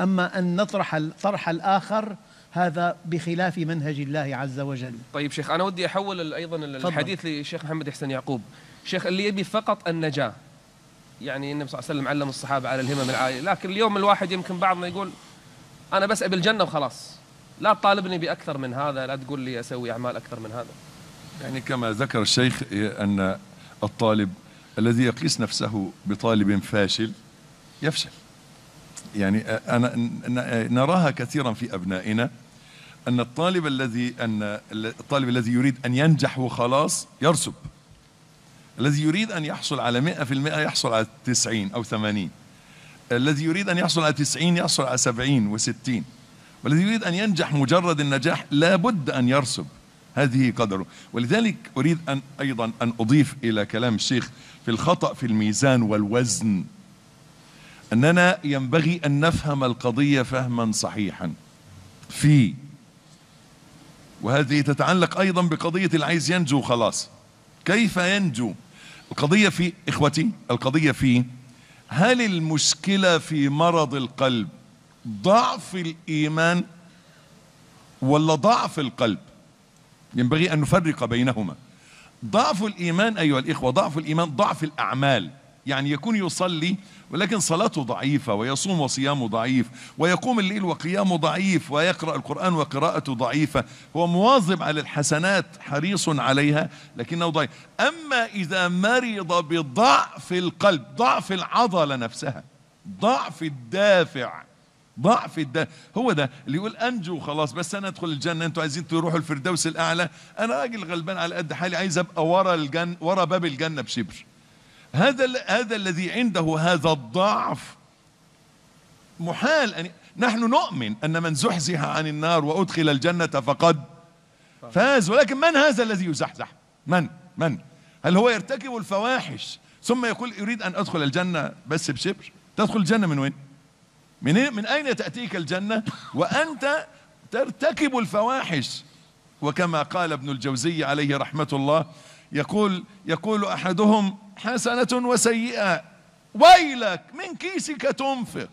أما أن نطرح الطرح الآخر هذا بخلاف منهج الله عز وجل طيب شيخ أنا ودي أحول أيضا الحديث فضل. للشيخ محمد حسن يعقوب شيخ اللي يبي فقط النجاة يعني النبي صلى الله عليه وسلم علم الصحابة على الهمم العالية لكن اليوم الواحد يمكن بعضنا يقول أنا بس أبي الجنة وخلاص لا تطالبني بأكثر من هذا لا تقول لي أسوي أعمال أكثر من هذا يعني كما ذكر الشيخ أن الطالب الذي يقيس نفسه بطالب فاشل يفشل يعني أنا نراها كثيرا في أبنائنا أن الطالب الذي أن الطالب الذي يريد أن ينجح وخلاص يرسب الذي يريد أن يحصل على 100% يحصل على 90 أو 80 الذي يريد أن يحصل على 90 يحصل على 70 و60 والذي يريد أن ينجح مجرد النجاح لابد أن يرسب هذه قدره ولذلك أريد أن أيضا أن أضيف إلى كلام الشيخ في الخطأ في الميزان والوزن أننا ينبغي أن نفهم القضية فهما صحيحا في وهذه تتعلق أيضا بقضية اللي عايز ينجو خلاص كيف ينجو القضية في إخوتي القضية في هل المشكلة في مرض القلب ضعف الإيمان ولا ضعف القلب ينبغي أن نفرق بينهما ضعف الإيمان أيها الإخوة ضعف الإيمان ضعف الأعمال يعني يكون يصلي ولكن صلاته ضعيفة ويصوم وصيامه ضعيف ويقوم الليل وقيامه ضعيف ويقرأ القرآن وقراءته ضعيفة هو مواظب على الحسنات حريص عليها لكنه ضعيف أما إذا مرض بضعف القلب ضعف العضلة نفسها ضعف الدافع ضعف الدافع هو ده اللي يقول أنجو خلاص بس أنا أدخل الجنة أنتوا عايزين تروحوا الفردوس الأعلى أنا راجل غلبان على قد حالي عايز أبقى ورا الجن ورا باب الجنة بشبر هذا هذا الذي عنده هذا الضعف محال أن نحن نؤمن أن من زحزح عن النار وأدخل الجنة فقد فاز ولكن من هذا الذي يزحزح من من هل هو يرتكب الفواحش ثم يقول أريد أن أدخل الجنة بس بشبر تدخل الجنة من وين من, إيه؟ من أين تأتيك الجنة وأنت ترتكب الفواحش وكما قال ابن الجوزي عليه رحمة الله يقول يقول احدهم حسنه وسيئه ويلك من كيسك تنفق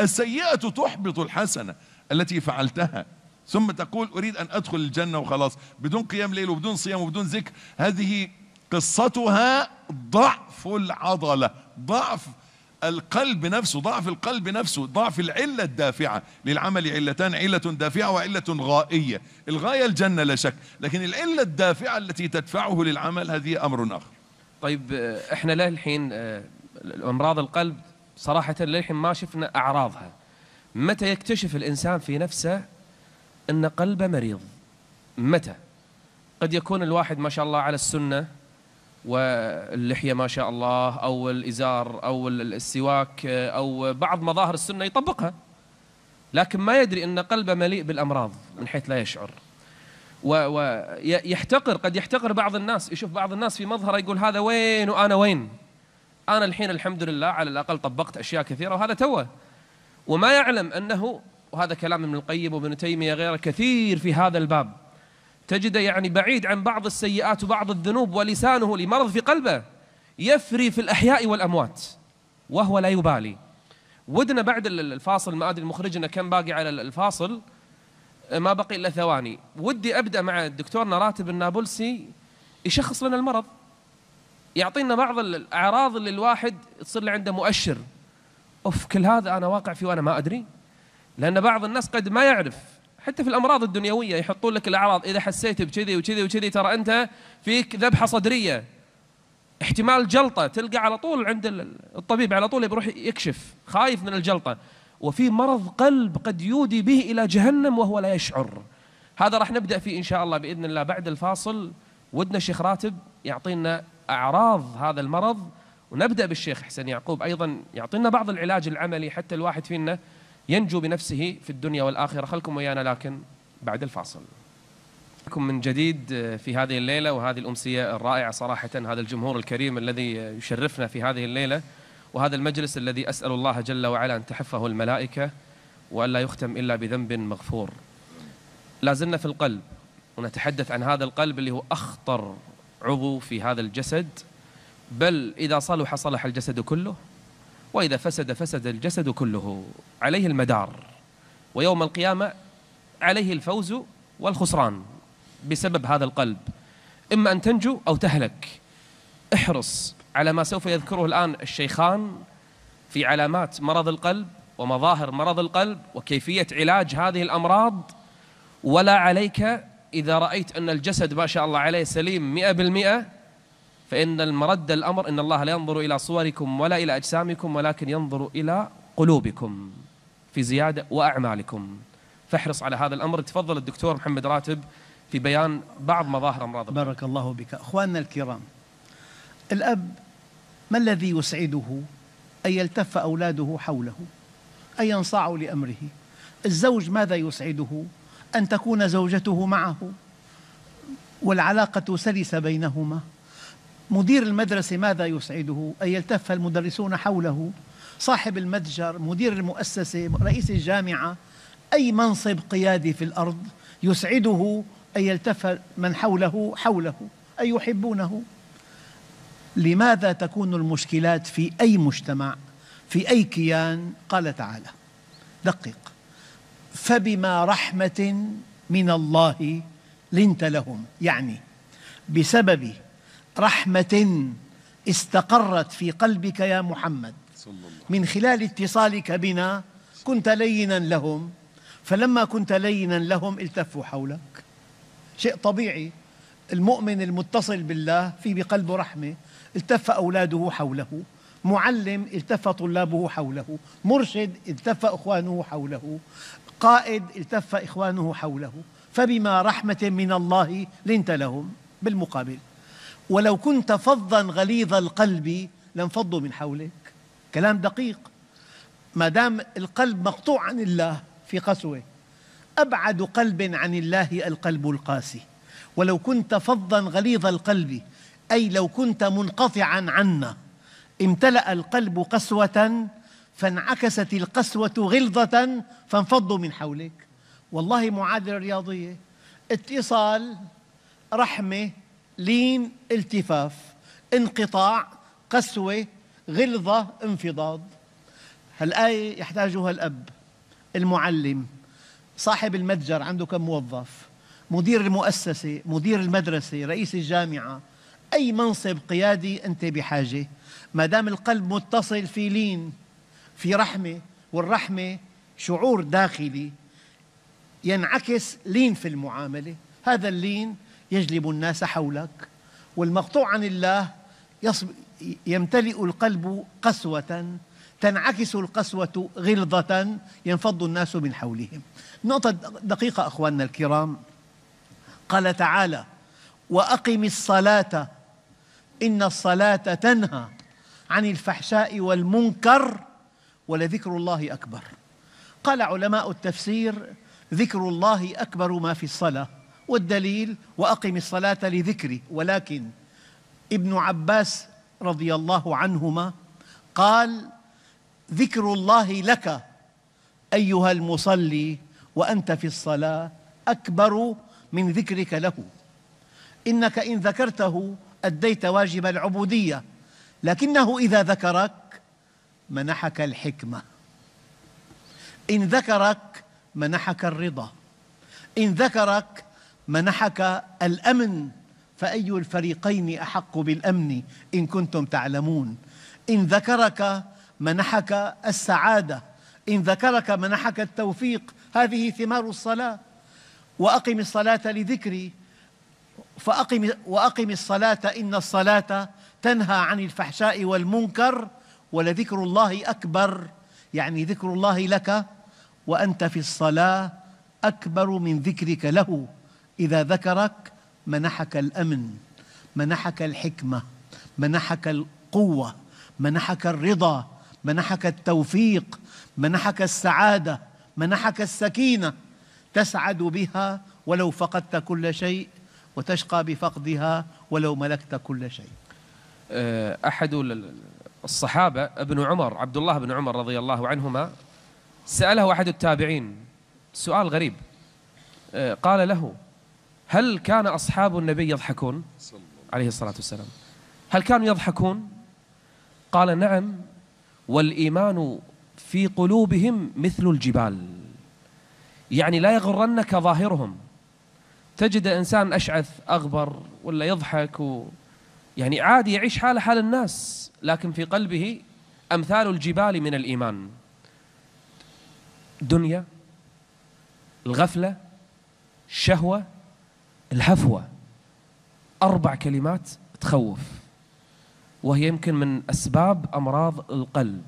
السيئه تحبط الحسنه التي فعلتها ثم تقول اريد ان ادخل الجنه وخلاص بدون قيام ليل وبدون صيام وبدون ذكر هذه قصتها ضعف العضله ضعف القلب نفسه ضعف القلب نفسه ضعف العلة الدافعة للعمل علتان علة دافعة وعلة غائية الغاية الجنة لا شك لكن العلة الدافعة التي تدفعه للعمل هذه أمر آخر طيب احنا للحين امراض القلب صراحة للحين ما شفنا أعراضها متى يكتشف الإنسان في نفسه أن قلبه مريض متى قد يكون الواحد ما شاء الله على السنة واللحية ما شاء الله أو الإزار أو السواك أو بعض مظاهر السنة يطبقها لكن ما يدري أن قلبه مليء بالأمراض من حيث لا يشعر ويحتقر قد يحتقر بعض الناس يشوف بعض الناس في مظهره يقول هذا وين وأنا وين أنا الحين الحمد لله على الأقل طبقت أشياء كثيرة وهذا توه وما يعلم أنه وهذا كلام ابن القيم وابن تيمية غيره كثير في هذا الباب تجده يعني بعيد عن بعض السيئات وبعض الذنوب ولسانه لمرض في قلبه يفري في الأحياء والأموات وهو لا يبالي ودنا بعد الفاصل ما أدري مخرجنا كم باقي على الفاصل أه، ما بقي إلا ثواني ودي أبدأ مع الدكتور راتب النابلسي يشخص لنا المرض يعطينا بعض الأعراض اللي الواحد تصير له عنده مؤشر أوف كل هذا أنا واقع فيه وأنا ما أدري لأن بعض الناس قد ما يعرف حتى في الامراض الدنيويه يحطون لك الاعراض اذا حسيت بكذي وكذي وكذي ترى انت فيك ذبحه صدريه احتمال جلطه تلقى على طول عند الطبيب على طول بيروح يكشف خايف من الجلطه وفي مرض قلب قد يودي به الى جهنم وهو لا يشعر هذا راح نبدا فيه ان شاء الله باذن الله بعد الفاصل ودنا الشيخ راتب يعطينا اعراض هذا المرض ونبدا بالشيخ حسن يعقوب ايضا يعطينا بعض العلاج العملي حتى الواحد فينا ينجو بنفسه في الدنيا والآخرة خلكم ويانا لكن بعد الفاصل بكم من جديد آه، في هذه الليلة وهذه الأمسية الرائعة صراحة هذا الجمهور الكريم الذي يشرفنا في هذه الليلة وهذا المجلس الذي أسأل الله جل وعلا أن تحفه الملائكة وأن لا يختم إلا بذنب مغفور لا زلنا في القلب ونتحدث عن هذا القلب اللي هو أخطر عضو في هذا الجسد بل إذا صلح صلح الجسد كله وإذا فسد فسد الجسد كله عليه المدار ويوم القيامة عليه الفوز والخسران بسبب هذا القلب إما أن تنجو أو تهلك احرص على ما سوف يذكره الآن الشيخان في علامات مرض القلب ومظاهر مرض القلب وكيفية علاج هذه الأمراض ولا عليك إذا رأيت أن الجسد ما شاء الله عليه سليم مئة بالمئة فإن المرد الأمر إن الله لا ينظر إلى صوركم ولا إلى أجسامكم ولكن ينظر إلى قلوبكم في زيادة وأعمالكم فاحرص على هذا الأمر تفضل الدكتور محمد راتب في بيان بعض مظاهر أمراض بارك الله بك أخواننا الكرام الأب ما الذي يسعده أن يلتف أولاده حوله أن ينصاعوا لأمره الزوج ماذا يسعده أن تكون زوجته معه والعلاقة سلسة بينهما مدير المدرسة ماذا يسعده أن يلتف المدرسون حوله صاحب المتجر مدير المؤسسة رئيس الجامعة أي منصب قيادي في الأرض يسعده أن يلتف من حوله حوله أي يحبونه لماذا تكون المشكلات في أي مجتمع في أي كيان قال تعالى دقق فبما رحمة من الله لنت لهم يعني بسبب رحمة استقرت في قلبك يا محمد من خلال اتصالك بنا كنت لينا لهم فلما كنت لينا لهم التفوا حولك شيء طبيعي المؤمن المتصل بالله في بقلبه رحمة التف أولاده حوله معلم التف طلابه حوله مرشد التف إخوانه حوله قائد التف إخوانه حوله فبما رحمة من الله لنت لهم بالمقابل ولو كنت فظا غليظ القلب لانفضوا من حولك كلام دقيق ما دام القلب مقطوع عن الله في قسوه ابعد قلب عن الله القلب القاسي ولو كنت فظا غليظ القلب اي لو كنت منقطعا عنا امتلا القلب قسوه فانعكست القسوه غلظه فانفضوا من حولك والله معادله رياضيه اتصال رحمه لين التفاف انقطاع قسوة غلظة انفضاض هالآية يحتاجها الأب المعلم صاحب المتجر عنده كم موظف مدير المؤسسة مدير المدرسة رئيس الجامعة أي منصب قيادي أنت بحاجة ما دام القلب متصل في لين في رحمة والرحمة شعور داخلي ينعكس لين في المعاملة هذا اللين يجلب الناس حولك والمقطوع عن الله يمتلئ القلب قسوة تنعكس القسوة غلظة ينفض الناس من حولهم نقطة دقيقة أخواننا الكرام قال تعالى وأقم الصلاة إن الصلاة تنهى عن الفحشاء والمنكر ولذكر الله أكبر قال علماء التفسير ذكر الله أكبر ما في الصلاة والدليل واقم الصلاه لذكري ولكن ابن عباس رضي الله عنهما قال ذكر الله لك ايها المصلي وانت في الصلاه اكبر من ذكرك له انك ان ذكرته اديت واجب العبوديه لكنه اذا ذكرك منحك الحكمه ان ذكرك منحك الرضا ان ذكرك منحك الأمن فأي الفريقين أحق بالأمن إن كنتم تعلمون إن ذكرك منحك السعادة إن ذكرك منحك التوفيق هذه ثمار الصلاة وأقم الصلاة لذكري فأقم وأقم الصلاة إن الصلاة تنهى عن الفحشاء والمنكر ولذكر الله أكبر يعني ذكر الله لك وأنت في الصلاة أكبر من ذكرك له إذا ذكرك منحك الأمن منحك الحكمة منحك القوة منحك الرضا منحك التوفيق منحك السعادة منحك السكينة تسعد بها ولو فقدت كل شيء وتشقى بفقدها ولو ملكت كل شيء آه، أحد الصحابة ابن عمر عبد الله بن عمر رضي الله عنهما سأله أحد التابعين سؤال غريب آه، قال له هل كان أصحاب النبي يضحكون عليه الصلاة والسلام هل كانوا يضحكون قال نعم والإيمان في قلوبهم مثل الجبال يعني لا يغرنك ظاهرهم تجد إنسان أشعث أغبر ولا يضحك و يعني عادي يعيش حاله حال الناس لكن في قلبه أمثال الجبال من الإيمان دنيا الغفلة الشهوة الهفوة أربع كلمات تخوف وهي يمكن من أسباب أمراض القلب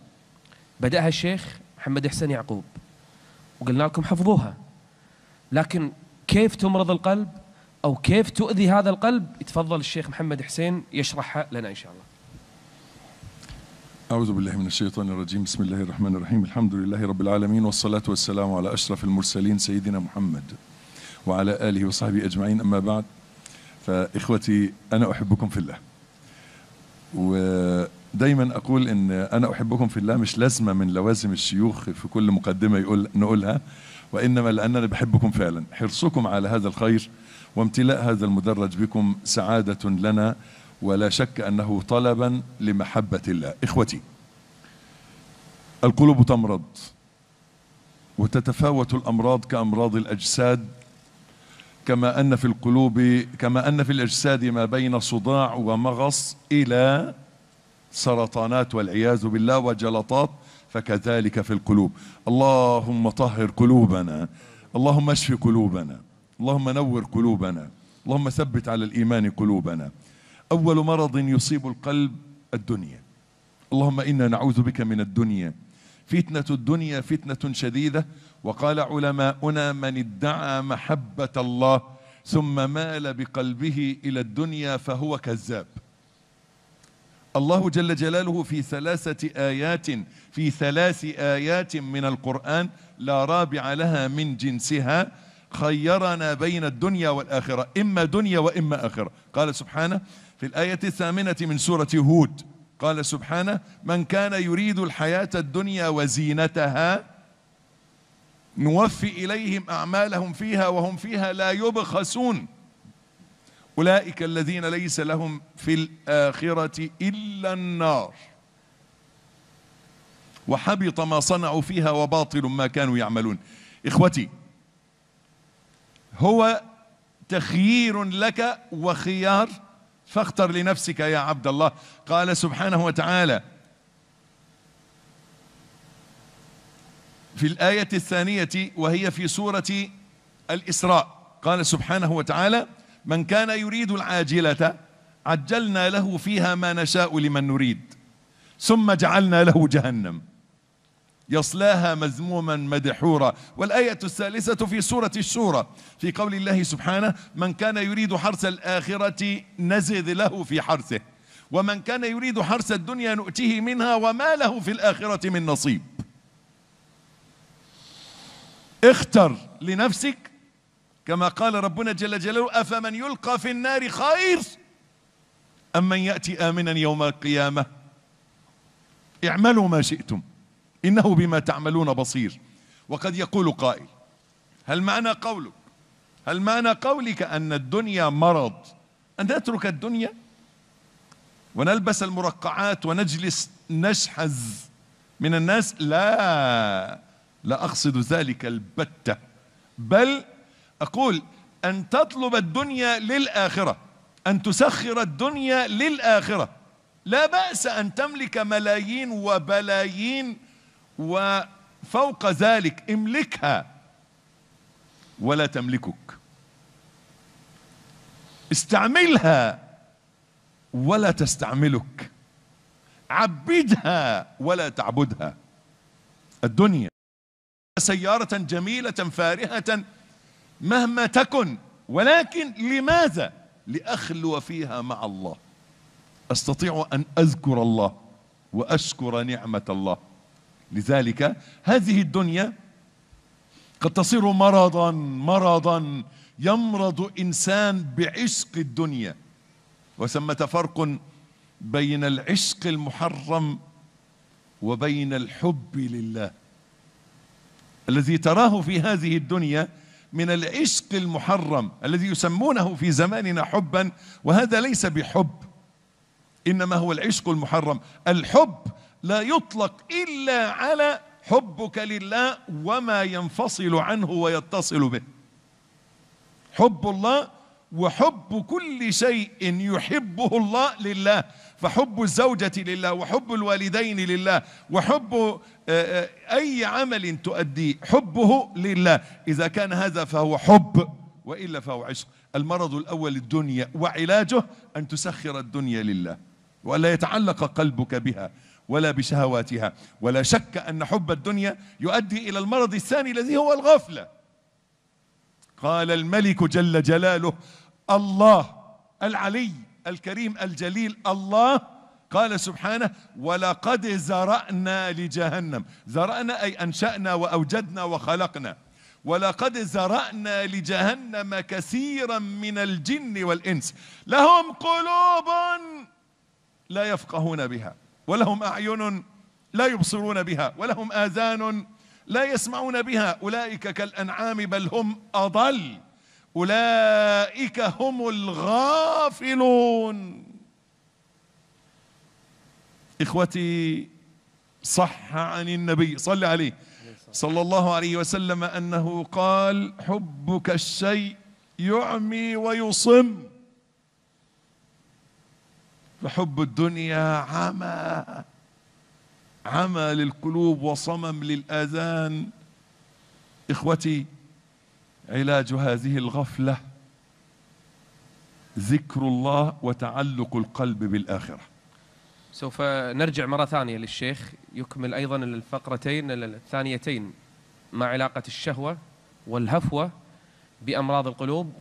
بدأها الشيخ محمد حسين يعقوب وقلنا لكم حفظوها لكن كيف تمرض القلب أو كيف تؤذي هذا القلب يتفضل الشيخ محمد حسين يشرحها لنا إن شاء الله أعوذ بالله من الشيطان الرجيم بسم الله الرحمن الرحيم الحمد لله رب العالمين والصلاة والسلام على أشرف المرسلين سيدنا محمد وعلى آله وصحبه أجمعين أما بعد فإخوتي أنا أحبكم في الله ودايما أقول إن أنا أحبكم في الله مش لازمة من لوازم الشيوخ في كل مقدمة يقول نقولها وإنما لأننا بحبكم فعلا حرصكم على هذا الخير وامتلاء هذا المدرج بكم سعادة لنا ولا شك أنه طلبا لمحبة الله إخوتي القلوب تمرض وتتفاوت الأمراض كأمراض الأجساد كما أن في القلوب كما أن في الأجساد ما بين صداع ومغص إلى سرطانات والعياذ بالله وجلطات فكذلك في القلوب اللهم طهر قلوبنا اللهم اشف قلوبنا اللهم نور قلوبنا اللهم ثبت على الإيمان قلوبنا أول مرض يصيب القلب الدنيا اللهم إنا نعوذ بك من الدنيا فتنة الدنيا فتنة شديدة وقال علماؤنا من ادعى محبة الله ثم مال بقلبه إلى الدنيا فهو كذاب الله جل جلاله في ثلاثة آيات في ثلاث آيات من القرآن لا رابع لها من جنسها خيرنا بين الدنيا والآخرة إما دنيا وإما آخرة قال سبحانه في الآية الثامنة من سورة هود قال سبحانه من كان يريد الحياة الدنيا وزينتها نوفي إليهم أعمالهم فيها وهم فيها لا يبخسون أولئك الذين ليس لهم في الآخرة إلا النار وحبط ما صنعوا فيها وباطل ما كانوا يعملون إخوتي هو تخيير لك وخيار فاختر لنفسك يا عبد الله قال سبحانه وتعالى في الآية الثانية وهي في سورة الإسراء قال سبحانه وتعالى من كان يريد العاجلة عجلنا له فيها ما نشاء لمن نريد ثم جعلنا له جهنم يصلاها مذموما مدحورا والآية الثالثة في سورة الشورى في قول الله سبحانه من كان يريد حرث الآخرة نزد له في حرثه ومن كان يريد حرث الدنيا نؤتيه منها وما له في الآخرة من نصيب اختر لنفسك كما قال ربنا جل جلاله أفمن يلقى في النار خير أم من يأتي آمنا يوم القيامة اعملوا ما شئتم إنه بما تعملون بصير وقد يقول قائل هل معنى قولك هل معنى قولك أن الدنيا مرض أن نترك الدنيا ونلبس المرقعات ونجلس نشحذ من الناس لا لا أقصد ذلك البتة بل أقول أن تطلب الدنيا للآخرة أن تسخر الدنيا للآخرة لا بأس أن تملك ملايين وبلايين وفوق ذلك املكها ولا تملكك استعملها ولا تستعملك عبدها ولا تعبدها الدنيا سيارة جميلة فارهة مهما تكن ولكن لماذا لأخلو فيها مع الله أستطيع أن أذكر الله وأشكر نعمة الله لذلك هذه الدنيا قد تصير مرضا مرضا يمرض إنسان بعشق الدنيا وثمة فرق بين العشق المحرم وبين الحب لله الذي تراه في هذه الدنيا من العشق المحرم الذي يسمونه في زماننا حبا وهذا ليس بحب انما هو العشق المحرم الحب لا يطلق الا على حبك لله وما ينفصل عنه ويتصل به حب الله وحب كل شيء يحبه الله لله فحب الزوجة لله وحب الوالدين لله وحب آه، آه، أي عمل تؤديه حبه لله إذا كان هذا فهو حب وإلا فهو عشق المرض الأول الدنيا وعلاجه أن تسخر الدنيا لله ولا يتعلق قلبك بها ولا بشهواتها ولا شك أن حب الدنيا يؤدي إلى المرض الثاني الذي هو الغفلة قال الملك جل جلاله الله العلي الكريم الجليل الله قال سبحانه ولقد زرأنا لجهنم زرأنا أي أنشأنا وأوجدنا وخلقنا ولقد زرأنا لجهنم كثيرا من الجن والإنس لهم قلوب لا يفقهون بها ولهم أعين لا يبصرون بها ولهم آذان لا يسمعون بها أولئك كالأنعام بل هم أضل اولئك هم الغافلون اخوتي صح عن النبي صلى عليه صلى الله عليه وسلم انه قال حبك الشيء يعمي ويصم فحب الدنيا عمى عمى للقلوب وصمم للاذان اخوتي علاج هذه الغفلة ذكر الله وتعلق القلب بالآخرة سوف نرجع مرة ثانية للشيخ يكمل أيضا الفقرتين الثانيتين ما علاقة الشهوة والهفوة بأمراض القلوب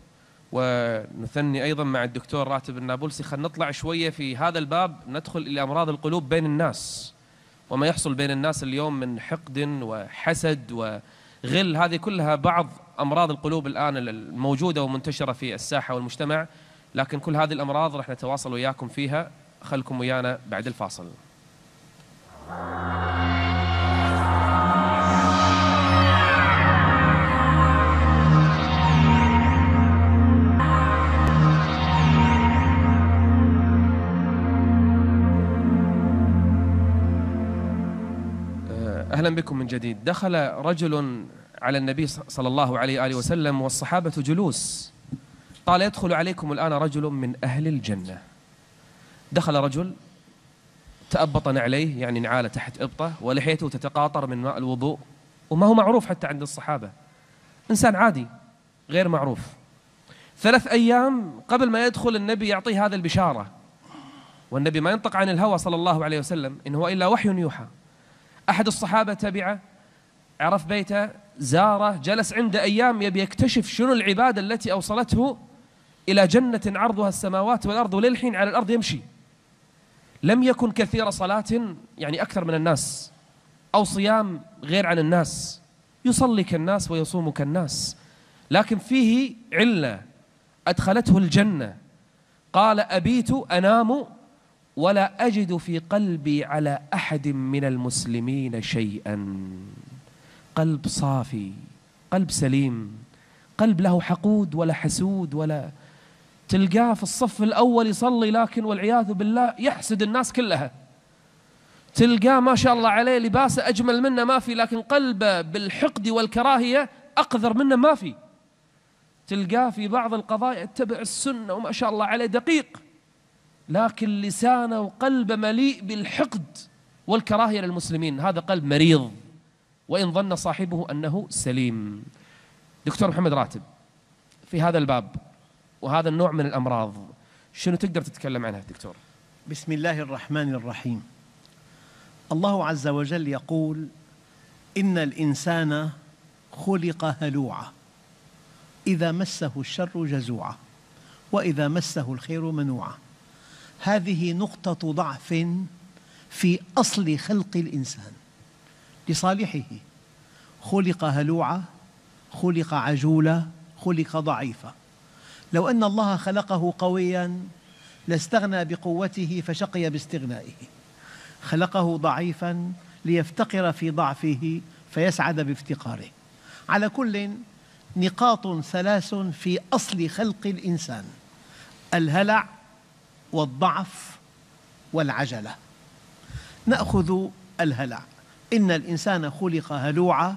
ونثني أيضا مع الدكتور راتب النابلسي خلينا نطلع شوية في هذا الباب ندخل إلى أمراض القلوب بين الناس وما يحصل بين الناس اليوم من حقد وحسد وغل هذه كلها بعض امراض القلوب الان الموجوده ومنتشره في الساحه والمجتمع لكن كل هذه الامراض راح نتواصل وياكم فيها خلكم ويانا بعد الفاصل اهلا بكم من جديد دخل رجل على النبي صلى الله عليه وآله وسلم والصحابة جلوس قال يدخل عليكم الآن رجل من أهل الجنة دخل رجل تأبط نعليه يعني نعاله تحت إبطه ولحيته تتقاطر من ماء الوضوء وما هو معروف حتى عند الصحابة إنسان عادي غير معروف ثلاث أيام قبل ما يدخل النبي يعطيه هذا البشارة والنبي ما ينطق عن الهوى صلى الله عليه وسلم إن هو إلا وحي يوحى أحد الصحابة تبعه عرف بيته زاره جلس عنده أيام يبي يكتشف شنو العبادة التي أوصلته إلى جنة عرضها السماوات والأرض وللحين على الأرض يمشي لم يكن كثير صلاة يعني أكثر من الناس أو صيام غير عن الناس يصلي كالناس ويصوم كالناس لكن فيه علة أدخلته الجنة قال أبيت أنام ولا أجد في قلبي على أحد من المسلمين شيئا قلب صافي قلب سليم قلب له حقود ولا حسود ولا تلقاه في الصف الأول يصلي لكن والعياذ بالله يحسد الناس كلها تلقاه ما شاء الله عليه لباسه أجمل منه ما في لكن قلبه بالحقد والكراهية أقذر منه ما في تلقاه في بعض القضايا اتبع السنة وما شاء الله عليه دقيق لكن لسانه وقلبه مليء بالحقد والكراهية للمسلمين هذا قلب مريض وإن ظن صاحبه أنه سليم دكتور محمد راتب في هذا الباب وهذا النوع من الأمراض شنو تقدر تتكلم عنها دكتور بسم الله الرحمن الرحيم الله عز وجل يقول إن الإنسان خلق هلوعا إذا مسه الشر جزوعا وإذا مسه الخير منوعا هذه نقطة ضعف في أصل خلق الإنسان لصالحه خلق هلوعا خلق عجولا خلق ضعيفا لو أن الله خلقه قويا لاستغنى بقوته فشقي باستغنائه خلقه ضعيفا ليفتقر في ضعفه فيسعد بافتقاره على كل نقاط ثلاث في أصل خلق الإنسان الهلع والضعف والعجلة نأخذ الهلع إن الإنسان خلق هلوعا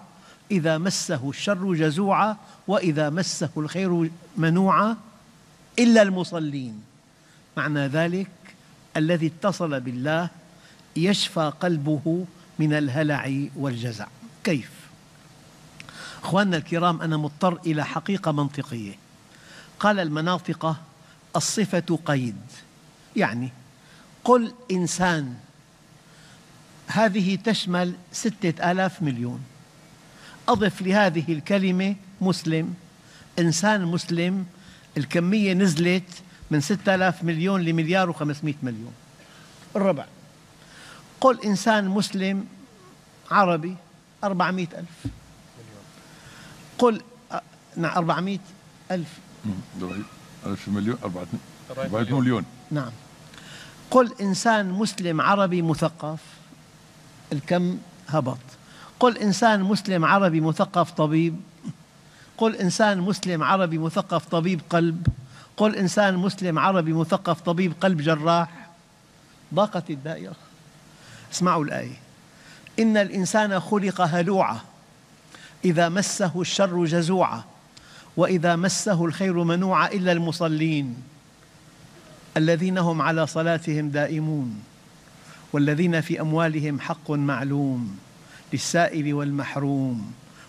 إذا مسه الشر جزوعا وإذا مسه الخير منوعا إلا المصلين معنى ذلك الذي اتصل بالله يشفى قلبه من الهلع والجزع كيف؟ أخواننا الكرام أنا مضطر إلى حقيقة منطقية قال المناطقة الصفة قيد يعني قل إنسان هذه تشمل ستة آلاف مليون أضف لهذه الكلمة مسلم إنسان مسلم الكمية نزلت من ستة آلاف مليون لمليار وخمسمائة مليون الربع قل إنسان مسلم عربي أربعمائة ألف قل آه، نعم أربعمائة ألف ألف مليون أربعة طيب. مليون نعم قل إنسان مسلم عربي مثقف الكم هبط قل إنسان مسلم عربي مثقف طبيب قل إنسان مسلم عربي مثقف طبيب قلب قل إنسان مسلم عربي مثقف طبيب قلب جراح ضاقت الدائرة اسمعوا الآية إن الإنسان خلق هلوعا إذا مسه الشر جزوعا وإذا مسه الخير منوعا إلا المصلين الذين هم على صلاتهم دائمون والذين في أموالهم حق معلوم للسائل والمحروم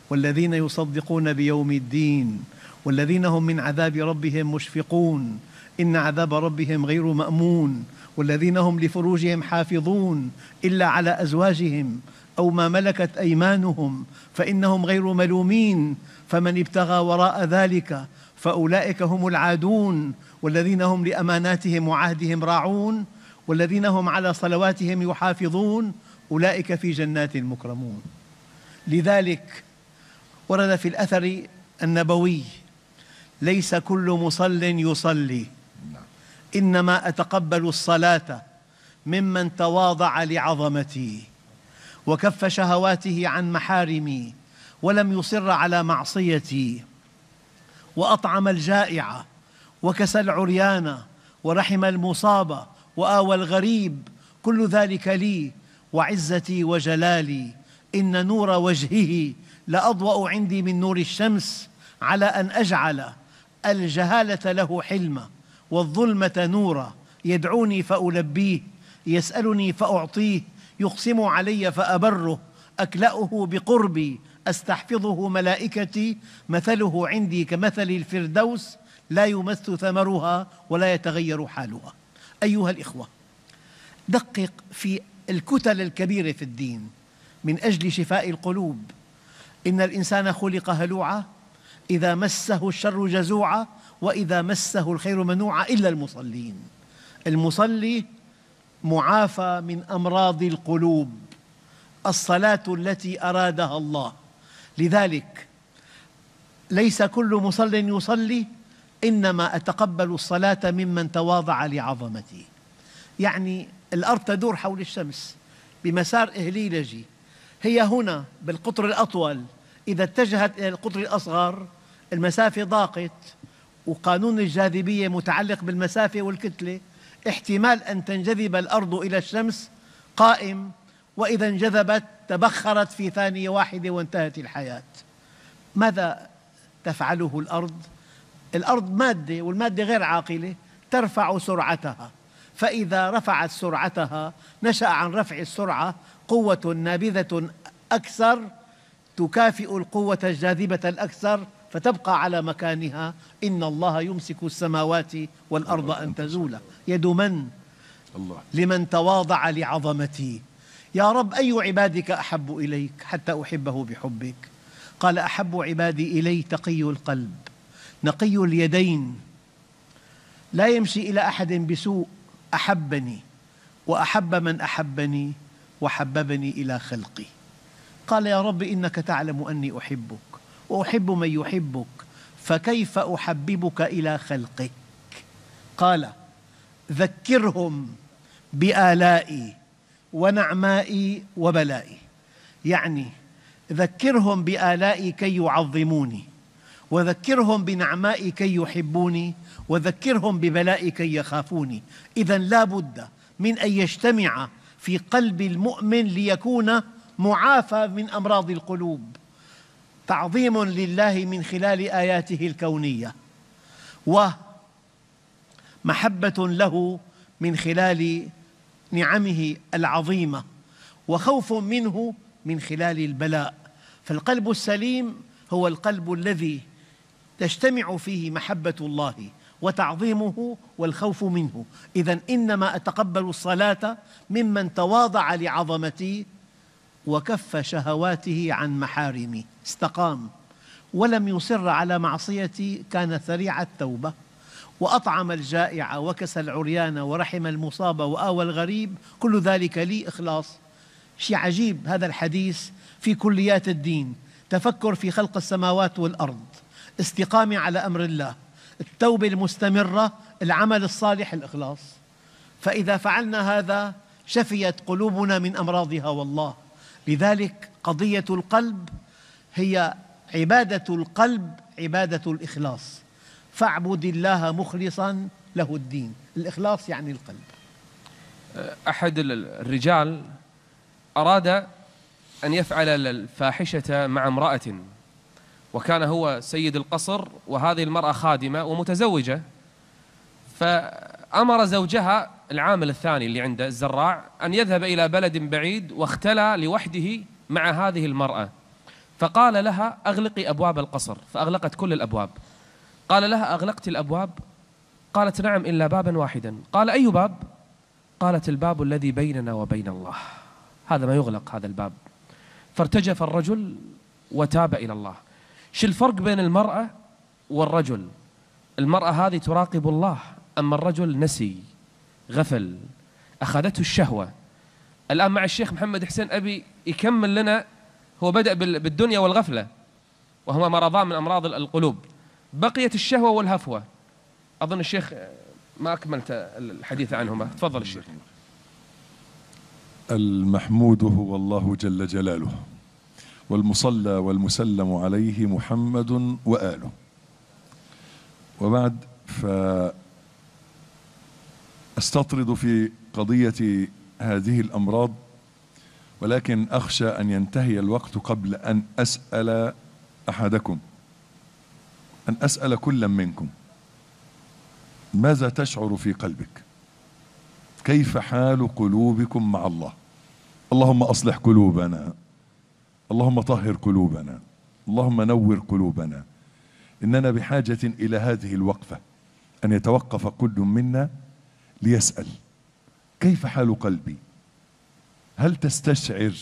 والذين يصدقون بيوم الدين والذين هم من عذاب ربهم مشفقون إن عذاب ربهم غير مأمون والذين هم لفروجهم حافظون إلا على أزواجهم أو ما ملكت أيمانهم فإنهم غير ملومين فمن ابتغى وراء ذلك فأولئك هم العادون والذين هم لأماناتهم وعهدهم راعون والذين هم على صلواتهم يحافظون أولئك في جنات مكرمون لذلك ورد في الأثر النبوي ليس كل مصل يصلي إنما أتقبل الصلاة ممن تواضع لعظمتي وكف شهواته عن محارمي ولم يصر على معصيتي وأطعم الجائع وكسى العريان ورحم المصاب وآوى الغريب كل ذلك لي وعزتي وجلالي إن نور وجهه لأضوأ عندي من نور الشمس على أن أجعل الجهالة له حلمه والظلمة نورا يدعوني فألبيه يسألني فأعطيه يقسم علي فأبره أكلأه بقربي أستحفظه ملائكتي مثله عندي كمثل الفردوس لا يمث ثمرها ولا يتغير حالها أيها الإخوة دقق في الكتل الكبيرة في الدين من أجل شفاء القلوب إن الإنسان خلق هلوعا إذا مسه الشر جزوعا وإذا مسه الخير منوعا إلا المصلين المصلي معافى من أمراض القلوب الصلاة التي أرادها الله لذلك ليس كل مصل يصلي إنما أتقبل الصلاة ممن تواضع لعظمتي يعني الأرض تدور حول الشمس بمسار إهليلجي هي هنا بالقطر الأطول إذا اتجهت إلى القطر الأصغر المسافة ضاقت وقانون الجاذبية متعلق بالمسافة والكتلة احتمال أن تنجذب الأرض إلى الشمس قائم وإذا انجذبت تبخرت في ثانية واحدة وانتهت الحياة ماذا تفعله الأرض؟ الأرض مادة والمادة غير عاقلة ترفع سرعتها فإذا رفعت سرعتها نشأ عن رفع السرعة قوة نابذة أكثر تكافئ القوة الجاذبة الأكثر فتبقى على مكانها إن الله يمسك السماوات والأرض أن تزولا يد من؟ الله لمن تواضع لعظمتي يا رب أي عبادك أحب إليك حتى أحبه بحبك قال أحب عبادي إلي تقي القلب نقي اليدين لا يمشي إلى أحد بسوء أحبني وأحب من أحبني وحببني إلى خلقي قال يا رب إنك تعلم أني أحبك وأحب من يحبك فكيف أحببك إلى خلقك قال ذكرهم بآلائي ونعمائي وبلائي يعني ذكرهم بآلائي كي يعظموني وذكرهم بنعمائي كي يحبوني وذكرهم ببلائي كي يخافوني إذا لا بد من أن يجتمع في قلب المؤمن ليكون معافى من أمراض القلوب تعظيم لله من خلال آياته الكونية ومحبة له من خلال نعمه العظيمة وخوف منه من خلال البلاء فالقلب السليم هو القلب الذي تجتمع فيه محبة الله وتعظيمه والخوف منه إذا إنما أتقبل الصلاة ممن تواضع لعظمتي وكف شهواته عن محارمي استقام ولم يصر على معصيتي كان سريع التوبة وأطعم الجائع وكس العريان ورحم المصاب وآوى الغريب كل ذلك لي إخلاص شيء عجيب هذا الحديث في كليات الدين تفكر في خلق السماوات والأرض الاستقامة على أمر الله التوبة المستمرة العمل الصالح الإخلاص فإذا فعلنا هذا شفيت قلوبنا من أمراضها والله لذلك قضية القلب هي عبادة القلب عبادة الإخلاص فاعبد الله مخلصا له الدين الإخلاص يعني القلب أحد الرجال أراد أن يفعل الفاحشة مع امرأة وكان هو سيد القصر وهذه المرأة خادمة ومتزوجة فأمر زوجها العامل الثاني اللي عنده الزراع أن يذهب إلى بلد بعيد واختلى لوحده مع هذه المرأة فقال لها أغلقي أبواب القصر فأغلقت كل الأبواب قال لها أغلقت الأبواب قالت نعم إلا بابا واحدا قال أي باب قالت الباب الذي بيننا وبين الله هذا ما يغلق هذا الباب فارتجف الرجل وتاب إلى الله شو الفرق بين المرأة والرجل المرأة هذه تراقب الله أما الرجل نسي غفل أخذته الشهوة الآن مع الشيخ محمد حسين أبي يكمل لنا هو بدأ بالدنيا والغفلة وهما مرضان من أمراض القلوب بقيت الشهوة والهفوة أظن الشيخ ما أكملت الحديث عنهما تفضل الشيخ المحمود هو الله جل جلاله والمصلى والمسلم عليه محمد وآله وبعد فأستطرد في قضية هذه الأمراض ولكن أخشى أن ينتهي الوقت قبل أن أسأل أحدكم أن أسأل كل منكم ماذا تشعر في قلبك كيف حال قلوبكم مع الله اللهم أصلح قلوبنا اللهم طهر قلوبنا اللهم نور قلوبنا إننا بحاجة إلى هذه الوقفة أن يتوقف كل منا ليسأل كيف حال قلبي هل تستشعر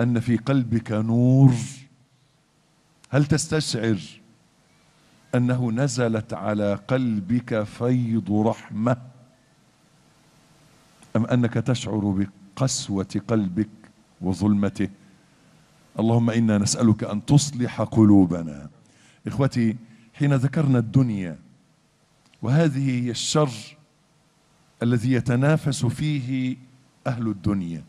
أن في قلبك نور هل تستشعر أنه نزلت على قلبك فيض رحمة أم أنك تشعر بقسوة قلبك وظلمته اللهم إنا نسألك أن تصلح قلوبنا إخوتي حين ذكرنا الدنيا وهذه هي الشر الذي يتنافس فيه أهل الدنيا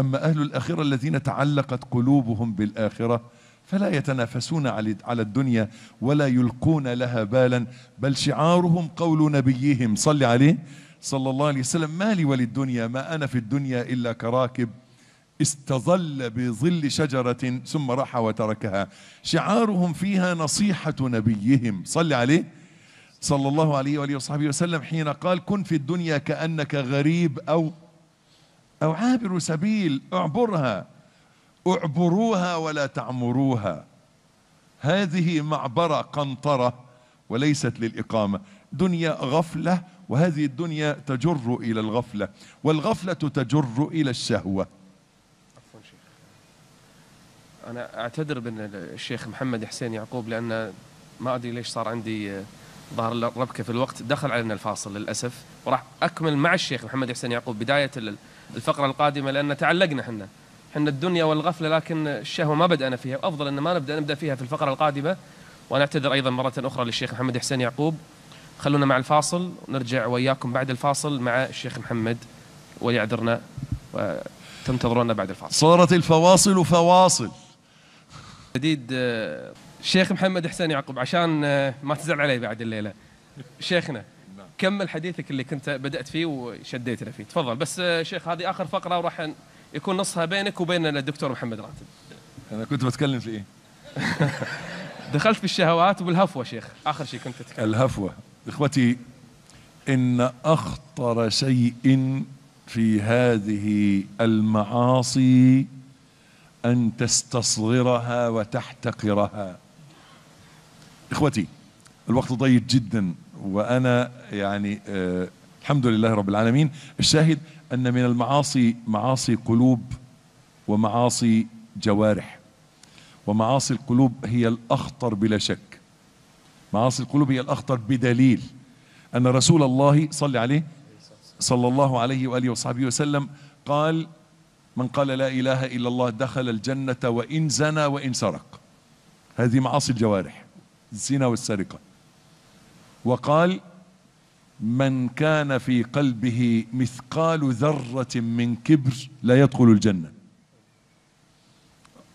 أما أهل الآخرة الذين تعلقت قلوبهم بالآخرة فلا يتنافسون على الدنيا ولا يلقون لها بالا بل شعارهم قول نبيهم صل عليه صلى الله عليه وسلم ما لي وللدنيا ما أنا في الدنيا إلا كراكب استظل بظل شجرة ثم راح وتركها شعارهم فيها نصيحة نبيهم صل عليه صلى الله عليه وآله وصحبه وسلم حين قال كن في الدنيا كأنك غريب أو أو عابر سبيل اعبرها اعبروها ولا تعمروها هذه معبرة قنطرة وليست للإقامة دنيا غفلة وهذه الدنيا تجر إلى الغفلة والغفلة تجر إلى الشهوة انا اعتذر من الشيخ محمد حسين يعقوب لان ما ادري ليش صار عندي آه، ظهر ربكه في الوقت دخل علينا الفاصل للاسف وراح اكمل مع الشيخ محمد حسين يعقوب بدايه الفقره القادمه لان تعلقنا احنا احنا الدنيا والغفله لكن الشهوه ما بدانا فيها افضل ان ما نبدا نبدا فيها في الفقره القادمه وانا اعتذر ايضا مره اخرى للشيخ محمد حسين يعقوب خلونا مع الفاصل ونرجع وياكم بعد الفاصل مع الشيخ محمد وليعذرنا وتنتظرونا بعد الفاصل صارت الفواصل فواصل جديد الشيخ آه، محمد حسين يعقوب عشان آه، ما تزعل علي بعد الليله شيخنا نعم. كمل حديثك اللي كنت بدات فيه وشديتنا فيه تفضل بس آه، شيخ هذه اخر فقره وراح يكون نصها بينك وبين الدكتور محمد راتب انا كنت بتكلم في ايه (laughs) دخلت في الشهوات والهفوه شيخ اخر شيء كنت تتكلم الهفوه اخوتي ان اخطر شيء في هذه المعاصي أن تستصغرها وتحتقرها إخوتي الوقت ضيق جدا وأنا يعني آه الحمد لله رب العالمين الشاهد أن من المعاصي معاصي قلوب ومعاصي جوارح ومعاصي القلوب هي الأخطر بلا شك معاصي القلوب هي الأخطر بدليل أن رسول الله صلى عليه صلى الله عليه وآله وصحبه وسلم قال من قال لا إله إلا الله دخل الجنة وإن زنى وإن سرق هذه معاصي الجوارح الزنا والسرقة وقال من كان في قلبه مثقال ذرة من كبر لا يدخل الجنة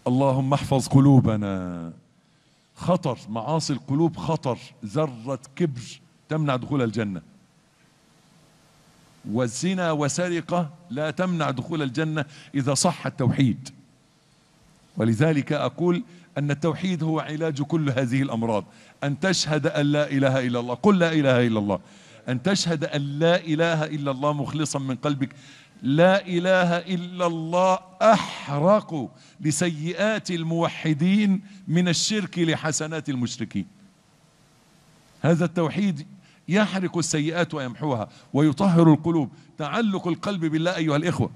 اللهم احفظ قلوبنا خطر معاصي القلوب خطر ذرة كبر تمنع دخول الجنة والزنا وسرقة لا تمنع دخول الجنة إذا صح التوحيد ولذلك أقول أن التوحيد هو علاج كل هذه الأمراض أن تشهد أن لا إله إلا الله قل لا إله إلا الله أن تشهد أن لا إله إلا الله مخلصا من قلبك لا إله إلا الله أحرق لسيئات الموحدين من الشرك لحسنات المشركين هذا التوحيد يحرق السيئات ويمحوها ويطهر القلوب تعلق القلب بالله أيها الإخوة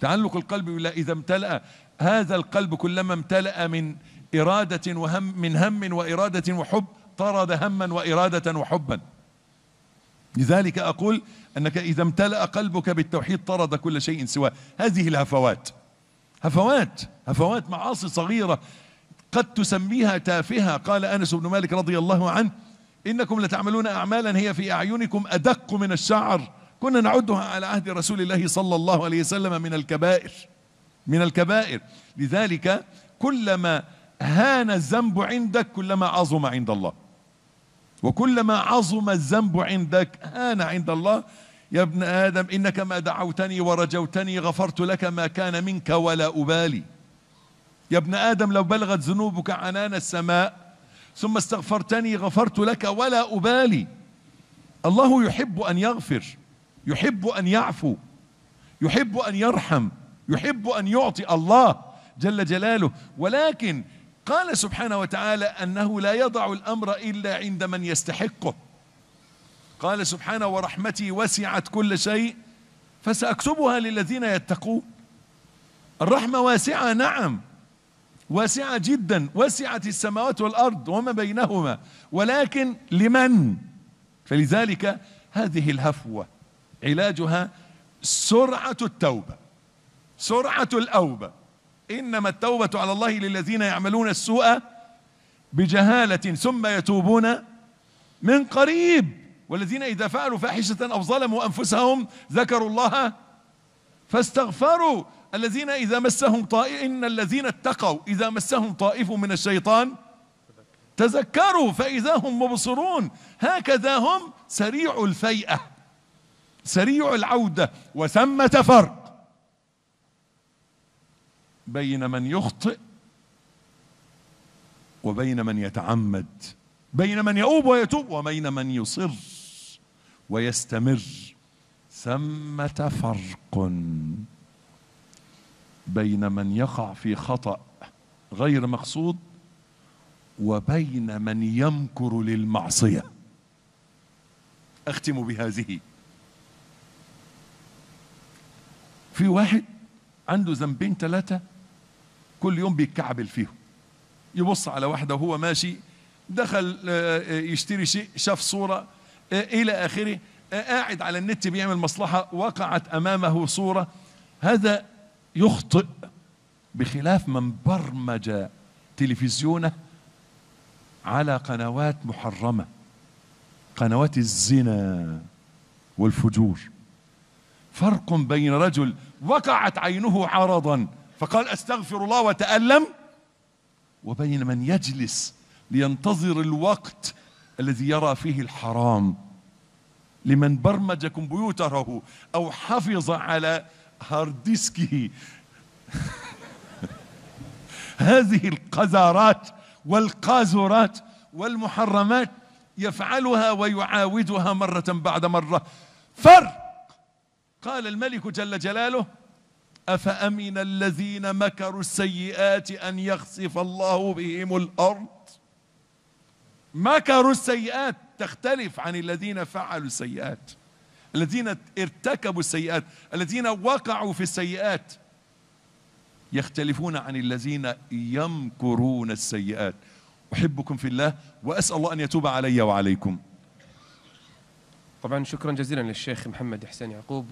تعلق القلب بالله إذا امتلأ هذا القلب كلما امتلأ من إرادة وهم من هم وإرادة وحب طرد هما وإرادة وحبا لذلك أقول أنك إذا امتلأ قلبك بالتوحيد طرد كل شيء سواه هذه الهفوات هفوات هفوات معاصي صغيرة قد تسميها تافهة قال أنس بن مالك رضي الله عنه إنكم لتعملون أعمالا هي في أعينكم أدق من الشعر كنا نعدها على عهد رسول الله صلى الله عليه وسلم من الكبائر من الكبائر لذلك كلما هان الذنب عندك كلما عظم عند الله وكلما عظم الذنب عندك هان عند الله يا ابن آدم إنك ما دعوتني ورجوتني غفرت لك ما كان منك ولا أبالي يا ابن آدم لو بلغت ذنوبك عنان السماء ثم استغفرتني غفرت لك ولا أبالي الله يحب أن يغفر يحب أن يعفو يحب أن يرحم يحب أن يعطي الله جل جلاله ولكن قال سبحانه وتعالى أنه لا يضع الأمر إلا عند من يستحقه قال سبحانه ورحمتي وسعت كل شيء فسأكتبها للذين يتقون الرحمة واسعة نعم واسعة جدا وسعت السماوات والأرض وما بينهما ولكن لمن فلذلك هذه الهفوة علاجها سرعة التوبة سرعة الأوبة إنما التوبة على الله للذين يعملون السوء بجهالة ثم يتوبون من قريب والذين إذا فعلوا فاحشة أو ظلموا أنفسهم ذكروا الله فاستغفروا الذين إذا مسهم طائف إن الذين اتقوا إذا مسهم طائف من الشيطان تذكروا فإذا هم مبصرون هكذا هم سريع الفيئة سريع العودة وثمة فرق بين من يخطئ وبين من يتعمد بين من يؤوب ويتوب وبين من يصر ويستمر ثمة فرق بين من يقع في خطأ غير مقصود وبين من يمكر للمعصية أختم بهذه في واحد عنده ذنبين ثلاثة كل يوم بيتكعبل فيهم يبص على واحدة وهو ماشي دخل آه، آه، يشتري شيء شاف صورة آه، إلى آخره قاعد على النت بيعمل مصلحة وقعت أمامه صورة هذا يخطئ بخلاف من برمج تلفزيونه على قنوات محرمه قنوات الزنا والفجور فرق بين رجل وقعت عينه عرضا فقال استغفر الله وتالم وبين من يجلس لينتظر الوقت الذي يرى فيه الحرام لمن برمج كمبيوتره او حفظ على هارد ديسكه هذه القذارات والقاذورات والمحرمات يفعلها ويعاودها مرة بعد مرة فرق قال الملك جل جلاله أفأمن الذين مكروا السيئات أن يخسف الله بهم الأرض مكروا السيئات تختلف عن الذين فعلوا السيئات الذين ارتكبوا السيئات الذين وقعوا في السيئات يختلفون عن الذين يمكرون السيئات أحبكم في الله وأسأل الله أن يتوب علي وعليكم طبعا شكرا جزيلا للشيخ محمد حسين يعقوب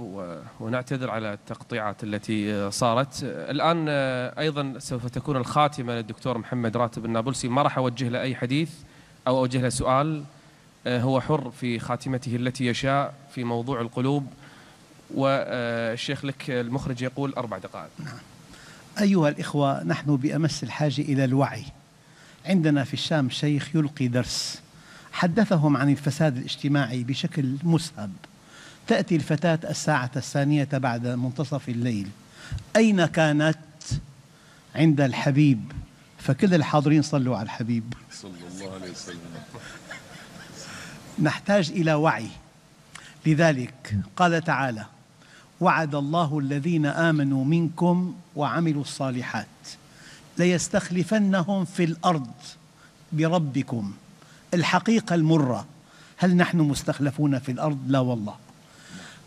ونعتذر على التقطيعات التي صارت الآن آه، أيضا سوف تكون الخاتمة للدكتور محمد راتب النابلسي ما راح أوجه له أي حديث أو أوجه له سؤال آه، هو حر في خاتمته التي يشاء في موضوع القلوب والشيخ لك المخرج يقول أربع دقائق نعم. أيها الإخوة نحن بأمس الحاجة إلى الوعي عندنا في الشام شيخ يلقي درس حدثهم عن الفساد الاجتماعي بشكل مسهب تأتي الفتاة الساعة الثانية بعد منتصف الليل أين كانت عند الحبيب فكل الحاضرين صلوا على الحبيب صلى الله عليه وسلم نحتاج إلى وعي لذلك قال تعالى وعد الله الذين آمنوا منكم وعملوا الصالحات ليستخلفنهم في الأرض بربكم الحقيقة المرة هل نحن مستخلفون في الأرض؟ لا والله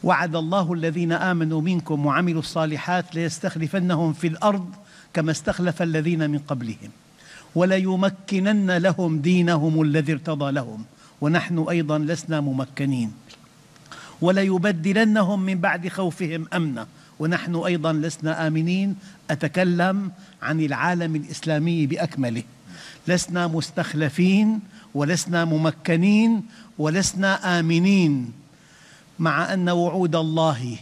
وعد الله الذين آمنوا منكم وعملوا الصالحات ليستخلفنهم في الأرض كما استخلف الذين من قبلهم وليمكنن لهم دينهم الذي ارتضى لهم ونحن أيضا لسنا ممكنين وليبدلنهم من بعد خوفهم أمنا ونحن أيضا لسنا آمنين أتكلم عن العالم الإسلامي بأكمله لسنا مستخلفين ولسنا ممكنين ولسنا آمنين مع أن وعود الله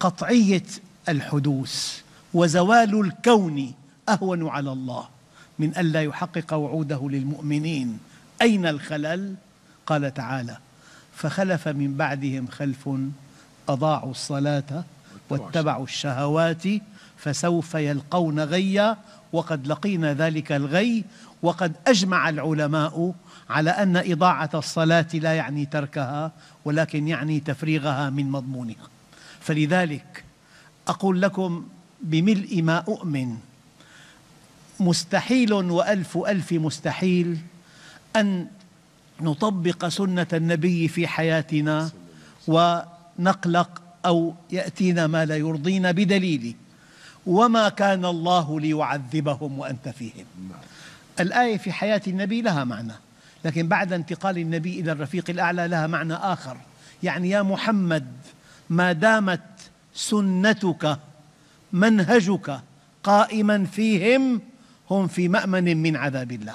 قطعية الحدوث وزوال الكون أهون على الله من ألا يحقق وعوده للمؤمنين أين الخلل؟ قال تعالى فخلف من بعدهم خلف أضاعوا الصلاة واتبعوا الشهوات فسوف يلقون غيا وقد لقينا ذلك الغي وقد أجمع العلماء على أن إضاعة الصلاة لا يعني تركها ولكن يعني تفريغها من مضمونها فلذلك أقول لكم بملء ما أؤمن مستحيل وألف ألف مستحيل أن نطبق سنة النبي في حياتنا ونقلق أو يأتينا ما لا يرضينا بدليل وما كان الله ليعذبهم وأنت فيهم الآية في حياة النبي لها معنى لكن بعد انتقال النبي إلى الرفيق الأعلى لها معنى آخر يعني يا محمد ما دامت سنتك منهجك قائما فيهم هم في مأمن من عذاب الله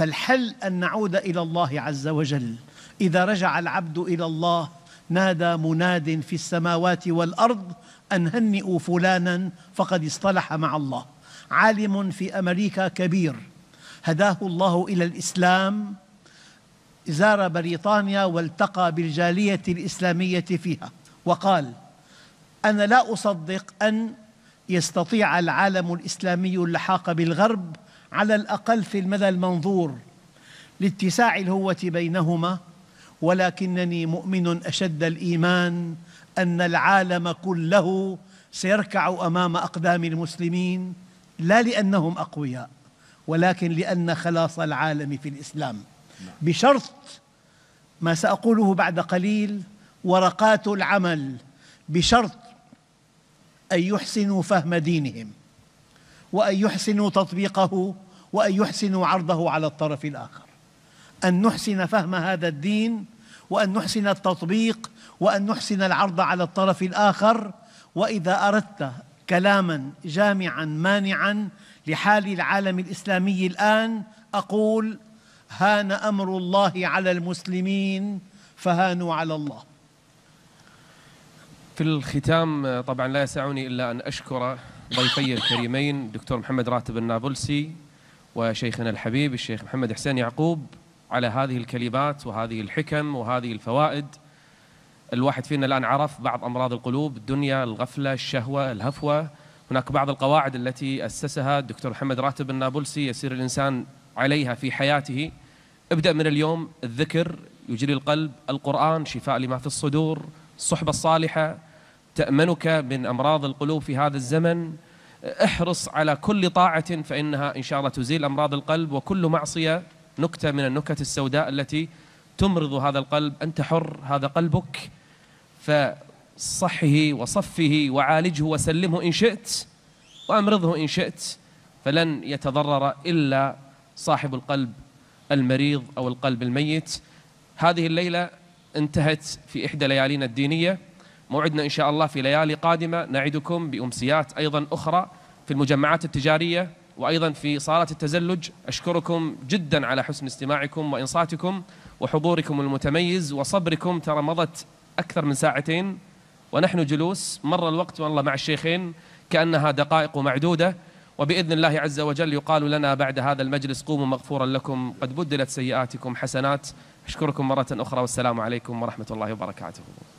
فالحل أن نعود إلى الله عز وجل إذا رجع العبد إلى الله نادى مناد في السماوات والأرض أن هنئوا فلانا فقد اصطلح مع الله عالم في أمريكا كبير هداه الله إلى الإسلام زار بريطانيا والتقى بالجالية الإسلامية فيها وقال أنا لا أصدق أن يستطيع العالم الإسلامي اللحاق بالغرب على الأقل في المدى المنظور لاتساع الهوة بينهما ولكنني مؤمن أشد الإيمان أن العالم كله سيركع أمام أقدام المسلمين لا لأنهم أقوياء ولكن لأن خلاص العالم في الإسلام نعم. بشرط ما سأقوله بعد قليل ورقات العمل بشرط أن يحسنوا فهم دينهم وأن يحسنوا تطبيقه وأن يحسنوا عرضه على الطرف الآخر أن نحسن فهم هذا الدين وأن نحسن التطبيق وأن نحسن العرض على الطرف الآخر وإذا أردت كلاما جامعا مانعا لحال العالم الإسلامي الآن أقول هان أمر الله على المسلمين فهانوا على الله في الختام طبعا لا يسعني إلا أن أشكر ضيفي الكريمين دكتور محمد راتب النابلسي وشيخنا الحبيب الشيخ محمد حسين يعقوب على هذه الكلمات وهذه الحكم وهذه الفوائد الواحد فينا الآن عرف بعض أمراض القلوب الدنيا الغفلة الشهوة الهفوة هناك بعض القواعد التي أسسها الدكتور محمد راتب النابلسي يسير الإنسان عليها في حياته ابدأ من اليوم الذكر يجري القلب القرآن شفاء لما في الصدور الصحبة الصالحة تأمنك من أمراض القلوب في هذا الزمن احرص على كل طاعة فإنها إن شاء الله تزيل أمراض القلب وكل معصية نكتة من النكت السوداء التي تمرض هذا القلب أنت حر هذا قلبك فصحه وصفه وعالجه وسلمه إن شئت وأمرضه إن شئت فلن يتضرر إلا صاحب القلب المريض أو القلب الميت هذه الليلة انتهت في إحدى ليالينا الدينية موعدنا إن شاء الله في ليالي قادمة نعدكم بأمسيات أيضا أخرى في المجمعات التجارية وأيضا في صالة التزلج أشكركم جدا على حسن استماعكم وإنصاتكم وحضوركم المتميز وصبركم ترى مضت أكثر من ساعتين ونحن جلوس مر الوقت والله مع الشيخين كأنها دقائق معدودة وبإذن الله عز وجل يقال لنا بعد هذا المجلس قوموا مغفورا لكم قد بدلت سيئاتكم حسنات أشكركم مرة أخرى والسلام عليكم ورحمة الله وبركاته